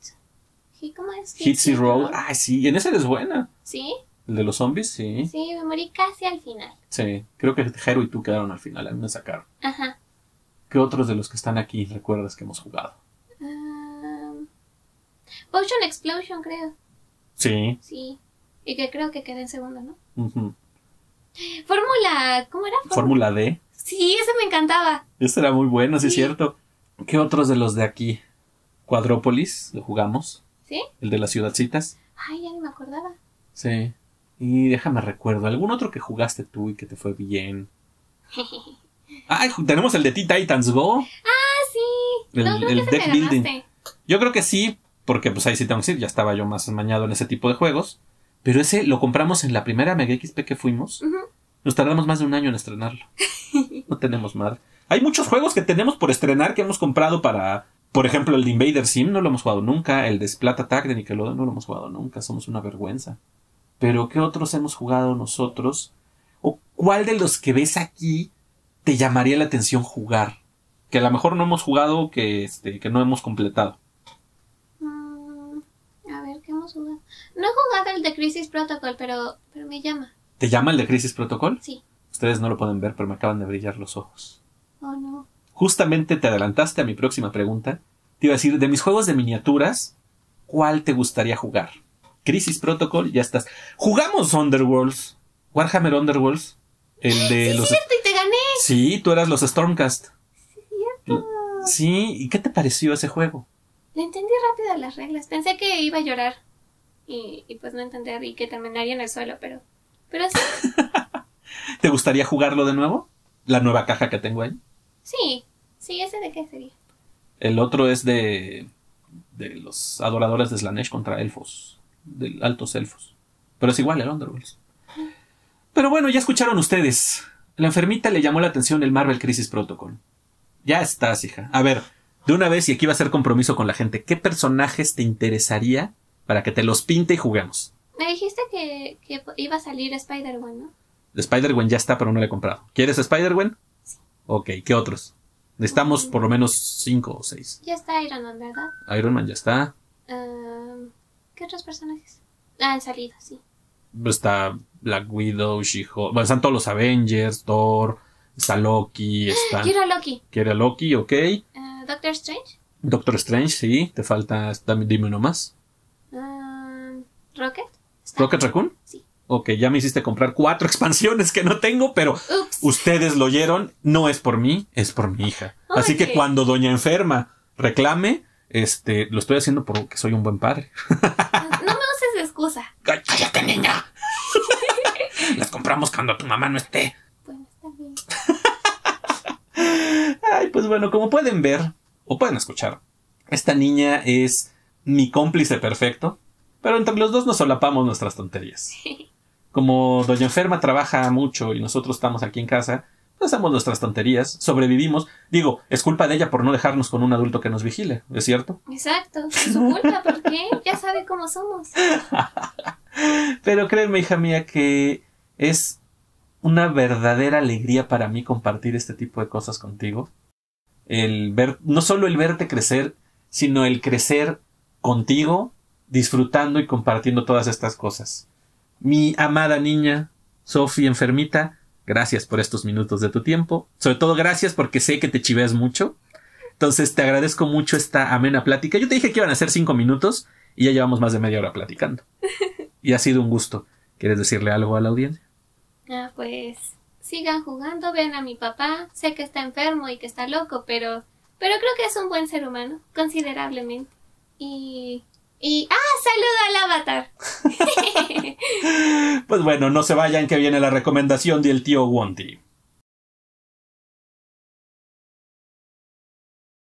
¿Cómo es? Hitsy Road. Ah, sí, en ese es buena. ¿Sí? El de los zombies, sí. Sí, me morí casi al final. Sí, creo que Jero y tú quedaron al final, a mí me sacaron. Ajá. ¿Qué otros de los que están aquí recuerdas que hemos jugado? Potion Explosion, creo. Sí. Sí. Y que creo que quedé en segundo, ¿no? Fórmula, ¿cómo era? Fórmula D. Sí, ese me encantaba. Ese era muy bueno, sí, es cierto. ¿Qué otros de los de aquí? Cuadrópolis, lo jugamos. El de las ciudadcitas. Ay, ya ni me acordaba. Sí. Y déjame recuerdo, ¿algún otro que jugaste tú y que te fue bien? <laughs> Ay, tenemos el de Teen Titans Go. Ah, sí. El, no, deck building. Yo creo que sí, porque pues ahí sí tengo que decir, ya estaba yo más mañado en ese tipo de juegos. Pero ese lo compramos en la primera Mega XP que fuimos. Nos tardamos más de un año en estrenarlo. <laughs> no tenemos más. Hay muchos juegos que tenemos por estrenar que hemos comprado para por ejemplo, el de Invader Sim no lo hemos jugado nunca, el de Splat Attack de Nickelodeon no lo hemos jugado nunca, somos una vergüenza. Pero ¿qué otros hemos jugado nosotros? ¿O cuál de los que ves aquí te llamaría la atención jugar? Que a lo mejor no hemos jugado, que, este, que no hemos completado. Mm, a ver, ¿qué hemos jugado? No he jugado el de Crisis Protocol, pero, pero me llama. ¿Te llama el de Crisis Protocol? Sí. Ustedes no lo pueden ver, pero me acaban de brillar los ojos. Oh, no justamente te adelantaste a mi próxima pregunta. Te iba a decir, de mis juegos de miniaturas, ¿cuál te gustaría jugar? Crisis Protocol, ya estás. Jugamos Underworlds, Warhammer Underworlds, el de sí, los. cierto, y te gané. Sí, tú eras los Stormcast. Sí, cierto. ¿y qué te pareció ese juego? Le entendí rápido las reglas. Pensé que iba a llorar y, y pues no entender y que terminaría en el suelo, pero. Pero sí. <laughs> ¿Te gustaría jugarlo de nuevo? ¿La nueva caja que tengo ahí? Sí, Sí, ese de qué sería. El otro es de, de los adoradores de Slanesh contra elfos, de altos elfos. Pero es igual el Underworld. Pero bueno, ya escucharon ustedes. La enfermita le llamó la atención el Marvel Crisis Protocol. Ya estás, hija. A ver, de una vez, y aquí va a ser compromiso con la gente, ¿qué personajes te interesaría para que te los pinte y juguemos? Me dijiste que, iba a salir Spider-Man, ¿no? Spider-Man ya está, pero no lo he comprado. ¿Quieres man Sí. Ok, ¿qué otros? Estamos por lo menos cinco o seis. Ya está Iron Man, ¿verdad? Iron Man ya está. Ah, ¿Qué otros personajes? Ah, en salido, sí. Está Black Widow, she Bueno, están todos los Avengers, Thor, está Loki. Está... <gasps> Quiero a Loki. Quiero a Loki, ok. Ah, Doctor Strange. Doctor Strange, sí. Te falta. dime uno más. Ah, Rocket. ¿Rocket Raccoon? Sí ok, ya me hiciste comprar cuatro <laughs> expansiones que no tengo, pero ustedes lo oyeron, no es por mí, es por mi hija. Así que cuando doña enferma reclame, este, lo estoy haciendo porque soy un buen padre. No, me uses excusa. <laughs> Cállate, niña. <laughs> Las compramos cuando tu mamá no esté. Bueno, pues, está bien. Ay, pues bueno, como pueden ver o pueden escuchar, esta niña es mi cómplice perfecto, pero entre los dos nos solapamos nuestras tonterías como Doña Enferma trabaja mucho y nosotros estamos aquí en casa, pues hacemos nuestras tonterías, sobrevivimos. Digo, es culpa de ella por no dejarnos con un adulto que nos vigile, ¿es cierto? Exacto, es su culpa, porque ya sabe cómo somos. <laughs> Pero créeme, hija mía, que es una verdadera alegría para mí compartir este tipo de cosas contigo. El ver, no solo el verte crecer, sino el crecer contigo, disfrutando y compartiendo todas estas cosas mi amada niña, Sophie enfermita, gracias por estos minutos de tu tiempo. Sobre todo gracias porque sé que te chiveas mucho. Entonces te agradezco mucho esta amena plática. Yo te dije que iban a ser cinco minutos y ya llevamos más de media hora platicando. Y ha sido un gusto. ¿Quieres decirle algo a la audiencia? Ah, pues sigan jugando, ven a mi papá. Sé que está enfermo y que está loco, pero, pero creo que es un buen ser humano, considerablemente. Y y, ah, saluda al avatar. <laughs> pues bueno, no se vayan que viene la recomendación del tío Wonti.